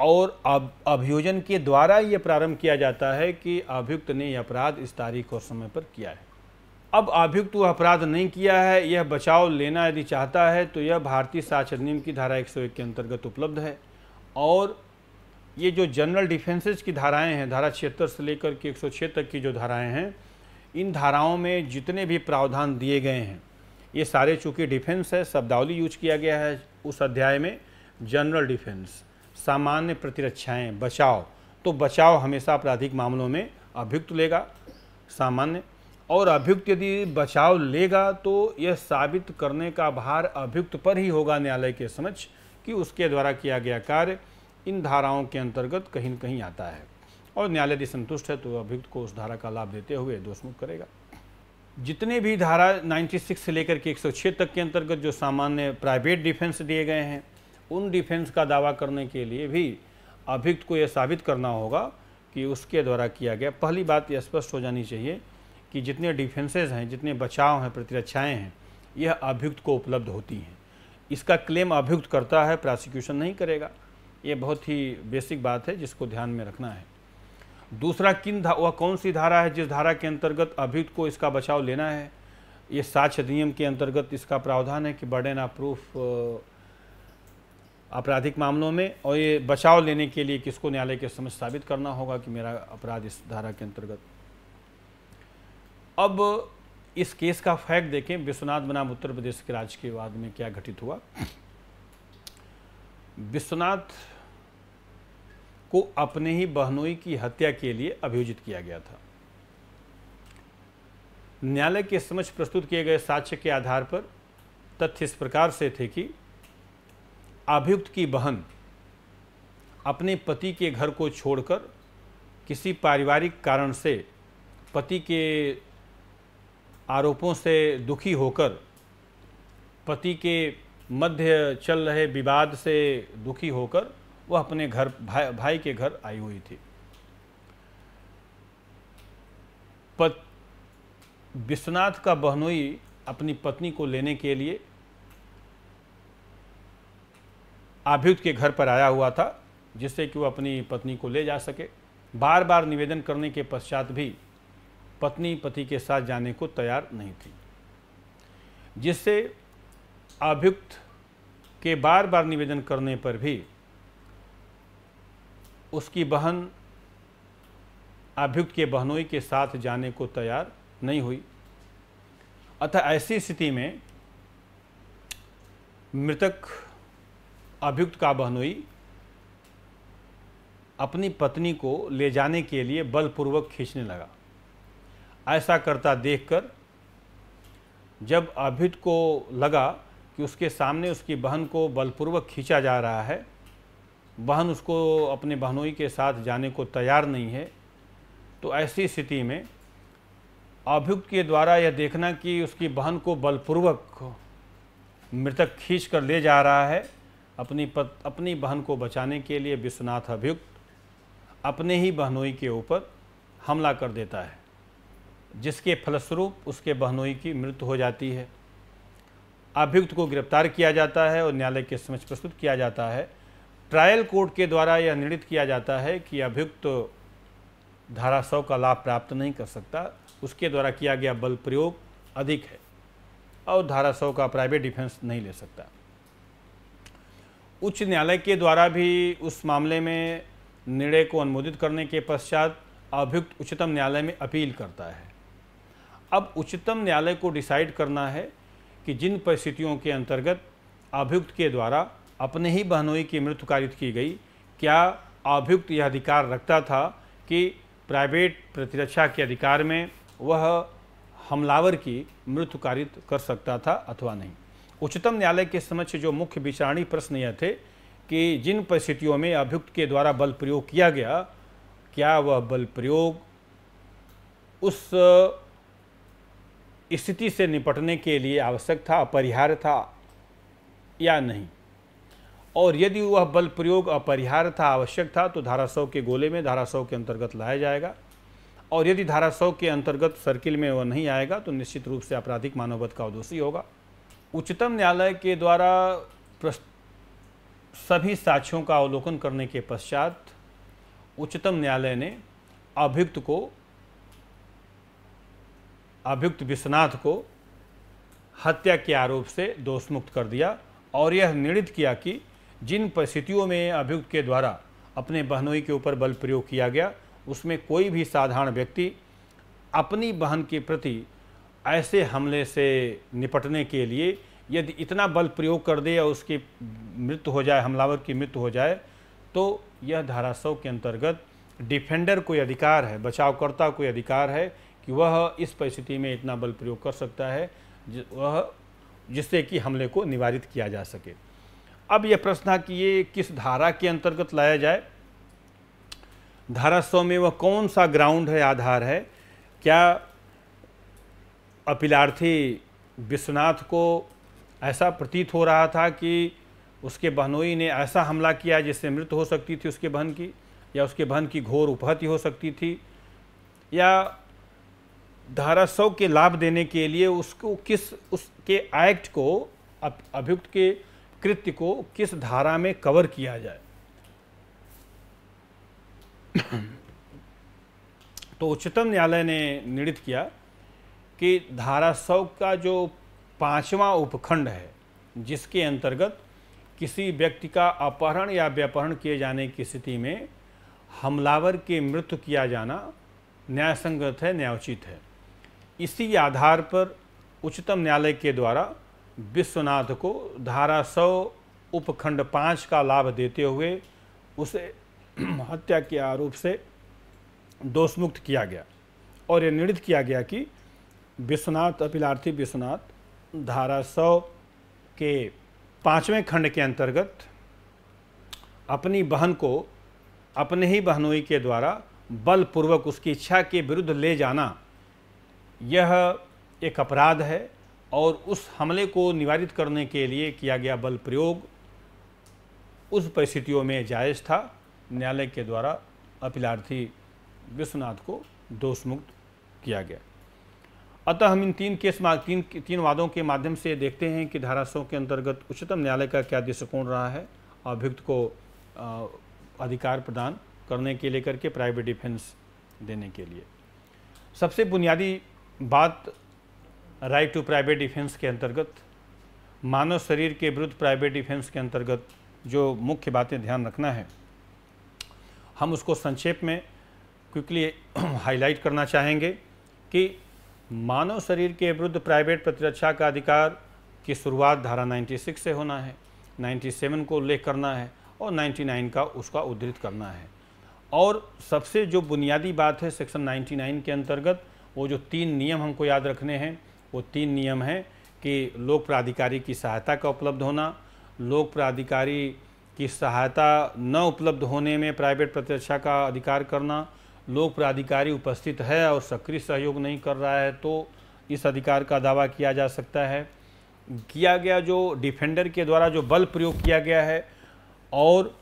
और अब अभियोजन के द्वारा ये प्रारंभ किया जाता है कि अभियुक्त ने यह अपराध इस तारीख और समय पर किया है अब अभियुक्त वह अपराध नहीं किया है यह बचाव लेना यदि चाहता है तो यह भारतीय साक्षर नियम की धारा 101 के अंतर्गत उपलब्ध है और ये जो जनरल डिफेंसेस की धाराएं हैं धारा छिहत्तर से लेकर के एक तक की जो धाराएँ हैं इन धाराओं में जितने भी प्रावधान दिए गए हैं ये सारे चूँकि डिफेंस है शब्दावली यूज किया गया है उस अध्याय में जनरल डिफेंस सामान्य प्रतिरक्षाएं बचाव तो बचाव हमेशा आपराधिक मामलों में अभियुक्त लेगा सामान्य और अभियुक्त यदि बचाव लेगा तो यह साबित करने का भार अभियुक्त पर ही होगा न्यायालय के समक्ष कि उसके द्वारा किया गया कार्य इन धाराओं के अंतर्गत कहीं न कहीं आता है और न्यायालय यदि संतुष्ट है तो अभियुक्त को उस धारा का लाभ देते हुए दोषमुक्त करेगा जितने भी धारा 96 से लेकर के 106 तक के अंतर्गत जो सामान्य प्राइवेट डिफेंस दिए गए हैं उन डिफेंस का दावा करने के लिए भी अभियुक्त को यह साबित करना होगा कि उसके द्वारा किया गया पहली बात यह स्पष्ट हो जानी चाहिए कि जितने डिफेंसेज हैं जितने बचाव हैं प्रतिरक्षाएँ हैं यह अभियुक्त को उपलब्ध होती हैं इसका क्लेम अभियुक्त करता है प्रोसिक्यूशन नहीं करेगा ये बहुत ही बेसिक बात है जिसको ध्यान में रखना है दूसरा किन धा वह कौन सी धारा है जिस धारा के अंतर्गत अभियुक्त को इसका बचाव लेना है ये साक्ष्य अधिनियम के अंतर्गत इसका प्रावधान है कि बर्डन ऑफ प्रूफ आपराधिक मामलों में और ये बचाव लेने के लिए किसको न्यायालय के समझ साबित करना होगा कि मेरा अपराध इस धारा के अंतर्गत अब इस केस का फैक्ट देखें विश्वनाथ बनाम उत्तर प्रदेश के राज्य के में क्या घटित हुआ विश्वनाथ को अपने ही बहनोई की हत्या के लिए अभियोजित किया गया था न्यायालय के समक्ष प्रस्तुत किए गए साक्ष्य के आधार पर तथ्य इस प्रकार से थे कि अभियुक्त की बहन अपने पति के घर को छोड़कर किसी पारिवारिक कारण से पति के आरोपों से दुखी होकर पति के मध्य चल रहे विवाद से दुखी होकर वह अपने घर भाई भाई के घर आई हुई थी विश्वनाथ का बहनोई अपनी पत्नी को लेने के लिए आभ्युत के घर पर आया हुआ था जिससे कि वो अपनी पत्नी को ले जा सके बार बार निवेदन करने के पश्चात भी पत्नी पति के साथ जाने को तैयार नहीं थी जिससे अभियुक्त के बार बार निवेदन करने पर भी उसकी बहन अभियुक्त के बहनोई के साथ जाने को तैयार नहीं हुई अतः ऐसी स्थिति में मृतक अभियुक्त का बहनोई अपनी पत्नी को ले जाने के लिए बलपूर्वक खींचने लगा ऐसा करता देखकर जब अभियुक्त को लगा कि उसके सामने उसकी बहन को बलपूर्वक खींचा जा रहा है बहन उसको अपने बहनोई के साथ जाने को तैयार नहीं है तो ऐसी स्थिति में अभियुक्त के द्वारा यह देखना कि उसकी बहन को बलपूर्वक मृतक खींच कर ले जा रहा है अपनी पत, अपनी बहन को बचाने के लिए विश्वनाथ अभियुक्त अपने ही बहनोई के ऊपर हमला कर देता है जिसके फलस्वरूप उसके बहनोई की मृत्यु हो जाती है अभियुक्त को गिरफ्तार किया जाता है और न्यायालय के समक्ष प्रस्तुत किया जाता है ट्रायल कोर्ट के द्वारा यह निर्णित किया जाता है कि अभियुक्त तो धारा सौ का लाभ प्राप्त नहीं कर सकता उसके द्वारा किया गया बल प्रयोग अधिक है और धारा सौ का प्राइवेट डिफेंस नहीं ले सकता उच्च न्यायालय के द्वारा भी उस मामले में निर्णय को अनुमोदित करने के पश्चात अभियुक्त उच्चतम न्यायालय में अपील करता है अब उच्चतम न्यायालय को डिसाइड करना है कि जिन परिस्थितियों के अंतर्गत अभियुक्त के द्वारा अपने ही बहनोई की मृत्यु कारित की गई क्या अभियुक्त यह अधिकार रखता था कि प्राइवेट प्रतिरक्षा के अधिकार में वह हमलावर की मृत्यु कारित कर सकता था अथवा नहीं उच्चतम न्यायालय के समक्ष जो मुख्य विचारणी प्रश्न यह थे कि जिन परिस्थितियों में अभियुक्त के द्वारा बल प्रयोग किया गया क्या वह बल प्रयोग उस स्थिति से निपटने के लिए आवश्यक था अपरिहार्य था या नहीं और यदि वह बल प्रयोग अपरिहार्य था आवश्यक था तो धारा सौ के गोले में धारा सौ के अंतर्गत लाया जाएगा और यदि धारा सौ के अंतर्गत सर्किल में वह नहीं आएगा तो निश्चित रूप से आपराधिक मानववध का दोषी होगा उच्चतम न्यायालय के द्वारा सभी साक्ष्यों का अवलोकन करने के पश्चात उच्चतम न्यायालय ने अभियुक्त को अभियुक्त विश्वनाथ को हत्या के आरोप से दोषमुक्त कर दिया और यह निर्णित किया कि जिन परिस्थितियों में अभियुक्त के द्वारा अपने बहनोई के ऊपर बल प्रयोग किया गया उसमें कोई भी साधारण व्यक्ति अपनी बहन के प्रति ऐसे हमले से निपटने के लिए यदि इतना बल प्रयोग कर दे या उसकी मृत्यु हो जाए हमलावर की मृत्यु हो जाए तो यह धारा सौ के अंतर्गत डिफेंडर कोई अधिकार है बचावकर्ता कोई अधिकार है कि वह इस परिस्थिति में इतना बल प्रयोग कर सकता है वह जिससे कि हमले को निवारित किया जा सके अब यह प्रश्न है कि ये किस धारा के अंतर्गत लाया जाए धारा सौ में वह कौन सा ग्राउंड है आधार है क्या अपिलार्थी विश्वनाथ को ऐसा प्रतीत हो रहा था कि उसके बहनोई ने ऐसा हमला किया जिससे मृत्यु हो सकती थी उसके बहन की या उसके बहन की घोर उपहति हो सकती थी या धारा सौ के लाभ देने के लिए उसको किस उसके एक्ट को अभियुक्त के कृत्य को किस धारा में कवर किया जाए तो उच्चतम न्यायालय ने निर्णित किया कि धारा सौ का जो पांचवा उपखंड है जिसके अंतर्गत किसी व्यक्ति का अपहरण या व्यापहरण किए जाने की स्थिति में हमलावर के मृत्यु किया जाना न्यायसंगत है न्यायोचित है इसी आधार पर उच्चतम न्यायालय के द्वारा विश्वनाथ को धारा सौ उपखंड पाँच का लाभ देते हुए उसे हत्या के आरोप से दोषमुक्त किया गया और यह निर्णित किया गया कि विश्वनाथ अपिलार्थी विश्वनाथ धारा सौ के पाँचवें खंड के अंतर्गत अपनी बहन को अपने ही बहनोई के द्वारा बलपूर्वक उसकी इच्छा के विरुद्ध ले जाना यह एक अपराध है और उस हमले को निवारित करने के लिए किया गया बल प्रयोग उस परिस्थितियों में जायज़ था न्यायालय के द्वारा अपीलार्थी विश्वनाथ को दोषमुक्त किया गया अतः हम इन तीन केस तीन तीन वादों के माध्यम से देखते हैं कि धारा सौ के अंतर्गत उच्चतम न्यायालय का क्या दृष्टिकोण रहा है अभियुक्त को अधिकार प्रदान करने के लेकर के प्राइवेट डिफेंस देने के लिए सबसे बुनियादी बात राइट टू प्राइवेट डिफेंस के अंतर्गत मानव शरीर के विरुद्ध प्राइवेट डिफेंस के अंतर्गत जो मुख्य बातें ध्यान रखना है हम उसको संक्षेप में क्विकली हाईलाइट करना चाहेंगे कि मानव शरीर के विरुद्ध प्राइवेट प्रतिरक्षा का अधिकार की शुरुआत धारा 96 से होना है 97 को उल्लेख करना है और 99 का उसका उद्धृत करना है और सबसे जो बुनियादी बात है सेक्शन 99 के अंतर्गत वो जो तीन नियम हमको याद रखने हैं वो तीन नियम हैं कि लोक प्राधिकारी की सहायता का उपलब्ध होना लोक प्राधिकारी की सहायता न उपलब्ध होने में प्राइवेट प्रतिरक्षा का अधिकार करना लोक प्राधिकारी उपस्थित है और सक्रिय सहयोग नहीं कर रहा है तो इस अधिकार का दावा किया जा सकता है किया गया जो डिफेंडर के द्वारा जो बल प्रयोग किया गया है और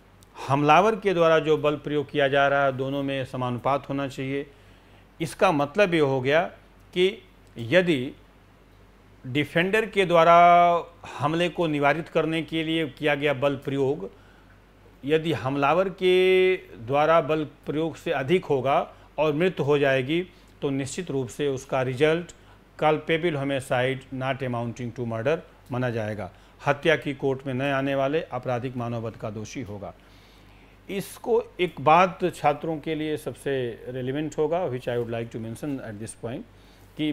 हमलावर के द्वारा जो बल प्रयोग किया जा रहा है दोनों में समानुपात होना चाहिए इसका मतलब ये हो गया कि यदि डिफेंडर के द्वारा हमले को निवारित करने के लिए किया गया बल प्रयोग यदि हमलावर के द्वारा बल प्रयोग से अधिक होगा और मृत्यु हो जाएगी तो निश्चित रूप से उसका result culpable homicide not amounting to murder माना जाएगा हत्या की कोर्ट में न आने वाले आपराधिक मानववध का दोषी होगा इसको एक बात छात्रों के लिए सबसे रेलिवेंट होगा which I would like to mention at this point कि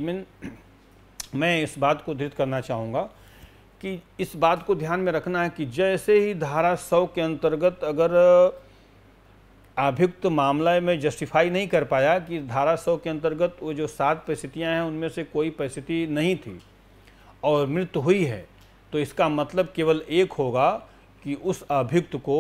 मैं इस बात को धृत करना चाहूँगा कि इस बात को ध्यान में रखना है कि जैसे ही धारा सौ के अंतर्गत अगर अभियुक्त मामला में जस्टिफाई नहीं कर पाया कि धारा सौ के अंतर्गत वो जो सात परिस्थितियाँ हैं उनमें से कोई परिस्थिति नहीं थी और मृत्यु हुई है तो इसका मतलब केवल एक होगा कि उस अभियुक्त को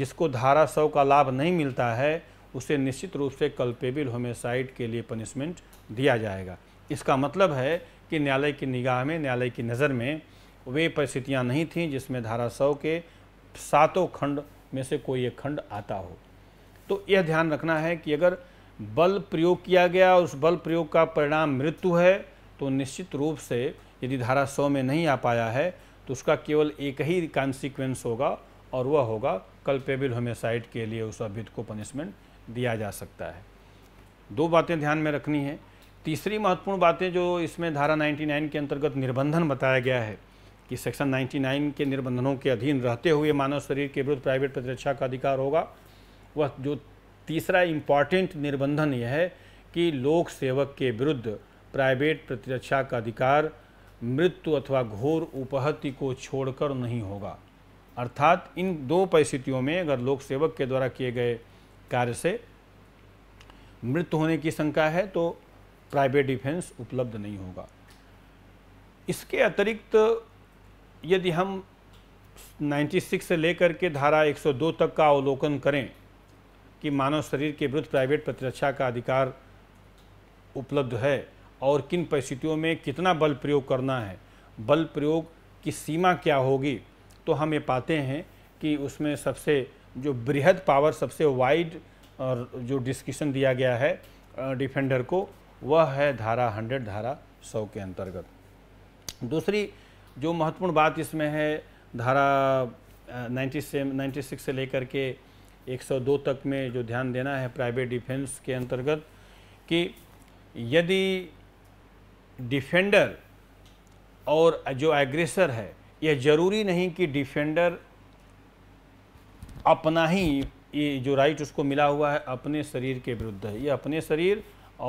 जिसको धारा सौ का लाभ नहीं मिलता है उसे निश्चित रूप से कल्पेबिल होमेसाइड के लिए पनिशमेंट दिया जाएगा इसका मतलब है कि न्यायालय की निगाह में न्यायालय की नज़र में वे परिस्थितियाँ नहीं थीं जिसमें धारा सौ के सातों खंड में से कोई एक खंड आता हो तो यह ध्यान रखना है कि अगर बल प्रयोग किया गया उस बल प्रयोग का परिणाम मृत्यु है तो निश्चित रूप से यदि धारा सौ में नहीं आ पाया है तो उसका केवल एक ही कॉन्सिक्वेंस होगा और वह होगा कल्पेबल होमेसाइड के लिए उस अभ्युत को पनिशमेंट दिया जा सकता है दो बातें ध्यान में रखनी है तीसरी महत्वपूर्ण बातें जो इसमें धारा 99 के अंतर्गत निर्बंधन बताया गया है कि सेक्शन 99 के निर्बंधनों के अधीन रहते हुए मानव शरीर के विरुद्ध प्राइवेट प्रतिरक्षा का अधिकार होगा वह जो तीसरा इम्पॉर्टेंट निर्बंधन यह है कि लोक सेवक के विरुद्ध प्राइवेट प्रतिरक्षा का अधिकार मृत्यु अथवा घोर उपहति को छोड़कर नहीं होगा अर्थात इन दो परिस्थितियों में अगर लोक सेवक के द्वारा किए गए कार्य से मृत्यु होने की शंका है तो प्राइवेट डिफेंस उपलब्ध नहीं होगा इसके अतिरिक्त यदि हम 96 से लेकर के धारा 102 तक का अवलोकन करें कि मानव शरीर के विरुद्ध प्राइवेट प्रतिरक्षा का अधिकार उपलब्ध है और किन परिस्थितियों में कितना बल प्रयोग करना है बल प्रयोग की सीमा क्या होगी तो हम ये पाते हैं कि उसमें सबसे जो बृहद पावर सबसे वाइड और जो डिस्कशन दिया गया है डिफेंडर को वह है धारा 100 धारा 100 के अंतर्गत दूसरी जो महत्वपूर्ण बात इसमें है धारा नाइन्टी से नाइन्टी सिक्स से लेकर के 102 तक में जो ध्यान देना है प्राइवेट डिफेंस के अंतर्गत कि यदि डिफेंडर और जो एग्रेसर है यह ज़रूरी नहीं कि डिफेंडर अपना ही ये जो राइट उसको मिला हुआ है अपने शरीर के विरुद्ध है ये अपने शरीर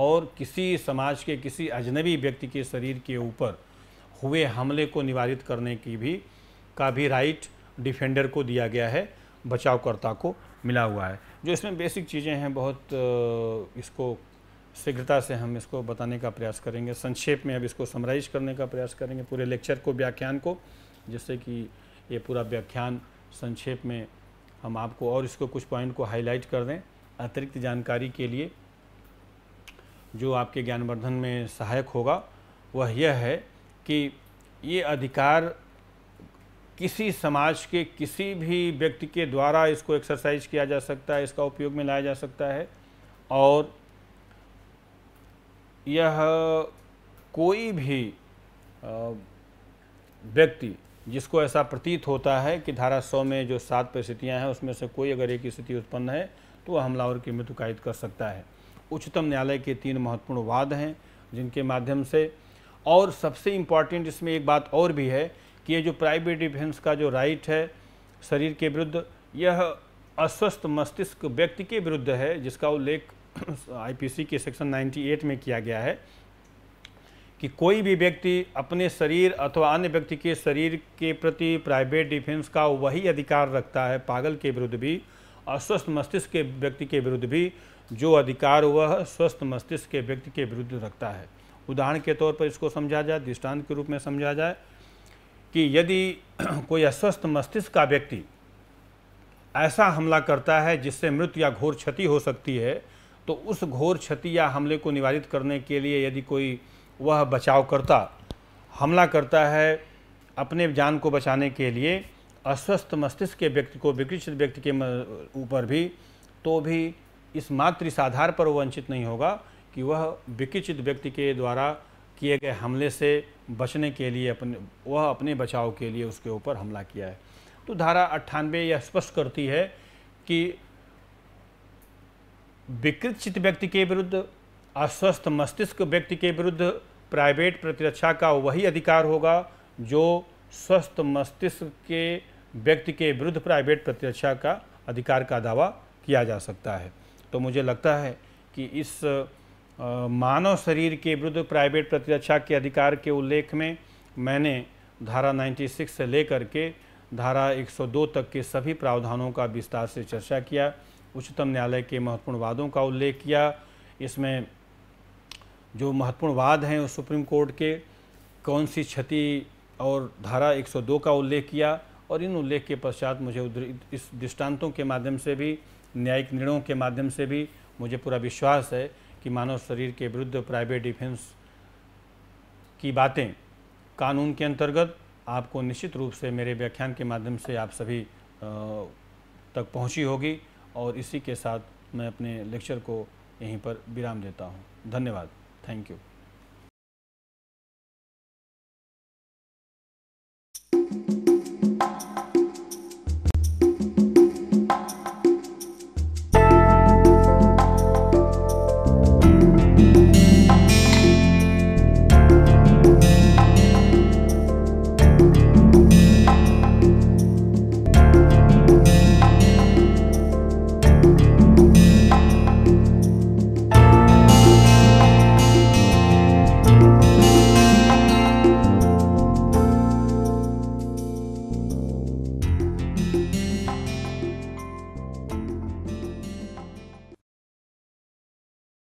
और किसी समाज के किसी अजनबी व्यक्ति के शरीर के ऊपर हुए हमले को निवारित करने की भी का भी राइट डिफेंडर को दिया गया है बचावकर्ता को मिला हुआ है जो इसमें बेसिक चीज़ें हैं बहुत इसको शीघ्रता से हम इसको बताने का प्रयास करेंगे संक्षेप में अब इसको समराइज करने का प्रयास करेंगे पूरे लेक्चर को व्याख्यान को जिससे कि ये पूरा व्याख्यान संक्षेप में हम आपको और इसको कुछ पॉइंट को हाईलाइट कर दें अतिरिक्त जानकारी के लिए जो आपके ज्ञानवर्धन में सहायक होगा वह यह है कि ये अधिकार किसी समाज के किसी भी व्यक्ति के द्वारा इसको एक्सरसाइज किया जा सकता है इसका उपयोग में लाया जा सकता है और यह कोई भी व्यक्ति जिसको ऐसा प्रतीत होता है कि धारा सौ में जो सात परिस्थितियाँ हैं उसमें से कोई अगर एक स्थिति उत्पन्न है तो वह हमलावर की मृत्यु कायद कर सकता है उच्चतम न्यायालय के तीन महत्वपूर्ण वाद हैं जिनके माध्यम से और सबसे इम्पॉर्टेंट इसमें एक बात और भी है कि ये जो प्राइवेट डिफेंस का जो राइट है शरीर के विरुद्ध यह अस्वस्थ मस्तिष्क व्यक्ति के विरुद्ध है जिसका उल्लेख आईपीसी के सेक्शन 98 में किया गया है कि कोई भी व्यक्ति अपने शरीर अथवा अन्य व्यक्ति के शरीर के प्रति प्राइवेट डिफेंस का वही अधिकार रखता है पागल के विरुद्ध भी अस्वस्थ मस्तिष्क के व्यक्ति के विरुद्ध भी जो अधिकार वह स्वस्थ मस्तिष्क के व्यक्ति के विरुद्ध रखता है उदाहरण के तौर पर इसको समझा जाए दृष्टांत के रूप में समझा जाए कि यदि कोई अस्वस्थ मस्तिष्क का व्यक्ति ऐसा हमला करता है जिससे मृत्यु या घोर क्षति हो सकती है तो उस घोर क्षति या हमले को निवारित करने के लिए यदि कोई वह बचाव करता हमला करता है अपने जान को बचाने के लिए अस्वस्थ मस्तिष्क के व्यक्ति को विकृषित व्यक्ति के ऊपर भी तो भी इस मात्र इस आधार पर वो वंचित नहीं होगा कि वह विकिचित व्यक्ति के द्वारा किए गए हमले से बचने के लिए अपने वह अपने बचाव के लिए उसके ऊपर हमला किया है तो धारा अट्ठानवे यह स्पष्ट करती है कि विकृत व्यक्ति के विरुद्ध अस्वस्थ मस्तिष्क व्यक्ति के विरुद्ध प्राइवेट प्रतिरक्षा का वही अधिकार होगा जो स्वस्थ मस्तिष्क के व्यक्ति के विरुद्ध प्राइवेट प्रतिरक्षा का अधिकार का दावा किया जा सकता है तो मुझे लगता है कि इस मानव शरीर के विरुद्ध प्राइवेट प्रतिरक्षा के अधिकार के उल्लेख में मैंने धारा 96 से लेकर के धारा 102 तक के सभी प्रावधानों का विस्तार से चर्चा किया उच्चतम न्यायालय के महत्वपूर्ण वादों का उल्लेख किया इसमें जो महत्वपूर्ण वाद हैं सुप्रीम कोर्ट के कौन सी क्षति और धारा 102 का उल्लेख किया और इन उल्लेख के पश्चात मुझे इस दृष्टांतों के माध्यम से भी न्यायिक निर्णयों के माध्यम से भी मुझे पूरा विश्वास है कि मानव शरीर के विरुद्ध प्राइवेट डिफेंस की बातें कानून के अंतर्गत आपको निश्चित रूप से मेरे व्याख्यान के माध्यम से आप सभी तक पहुंची होगी और इसी के साथ मैं अपने लेक्चर को यहीं पर विराम देता हूं धन्यवाद थैंक यू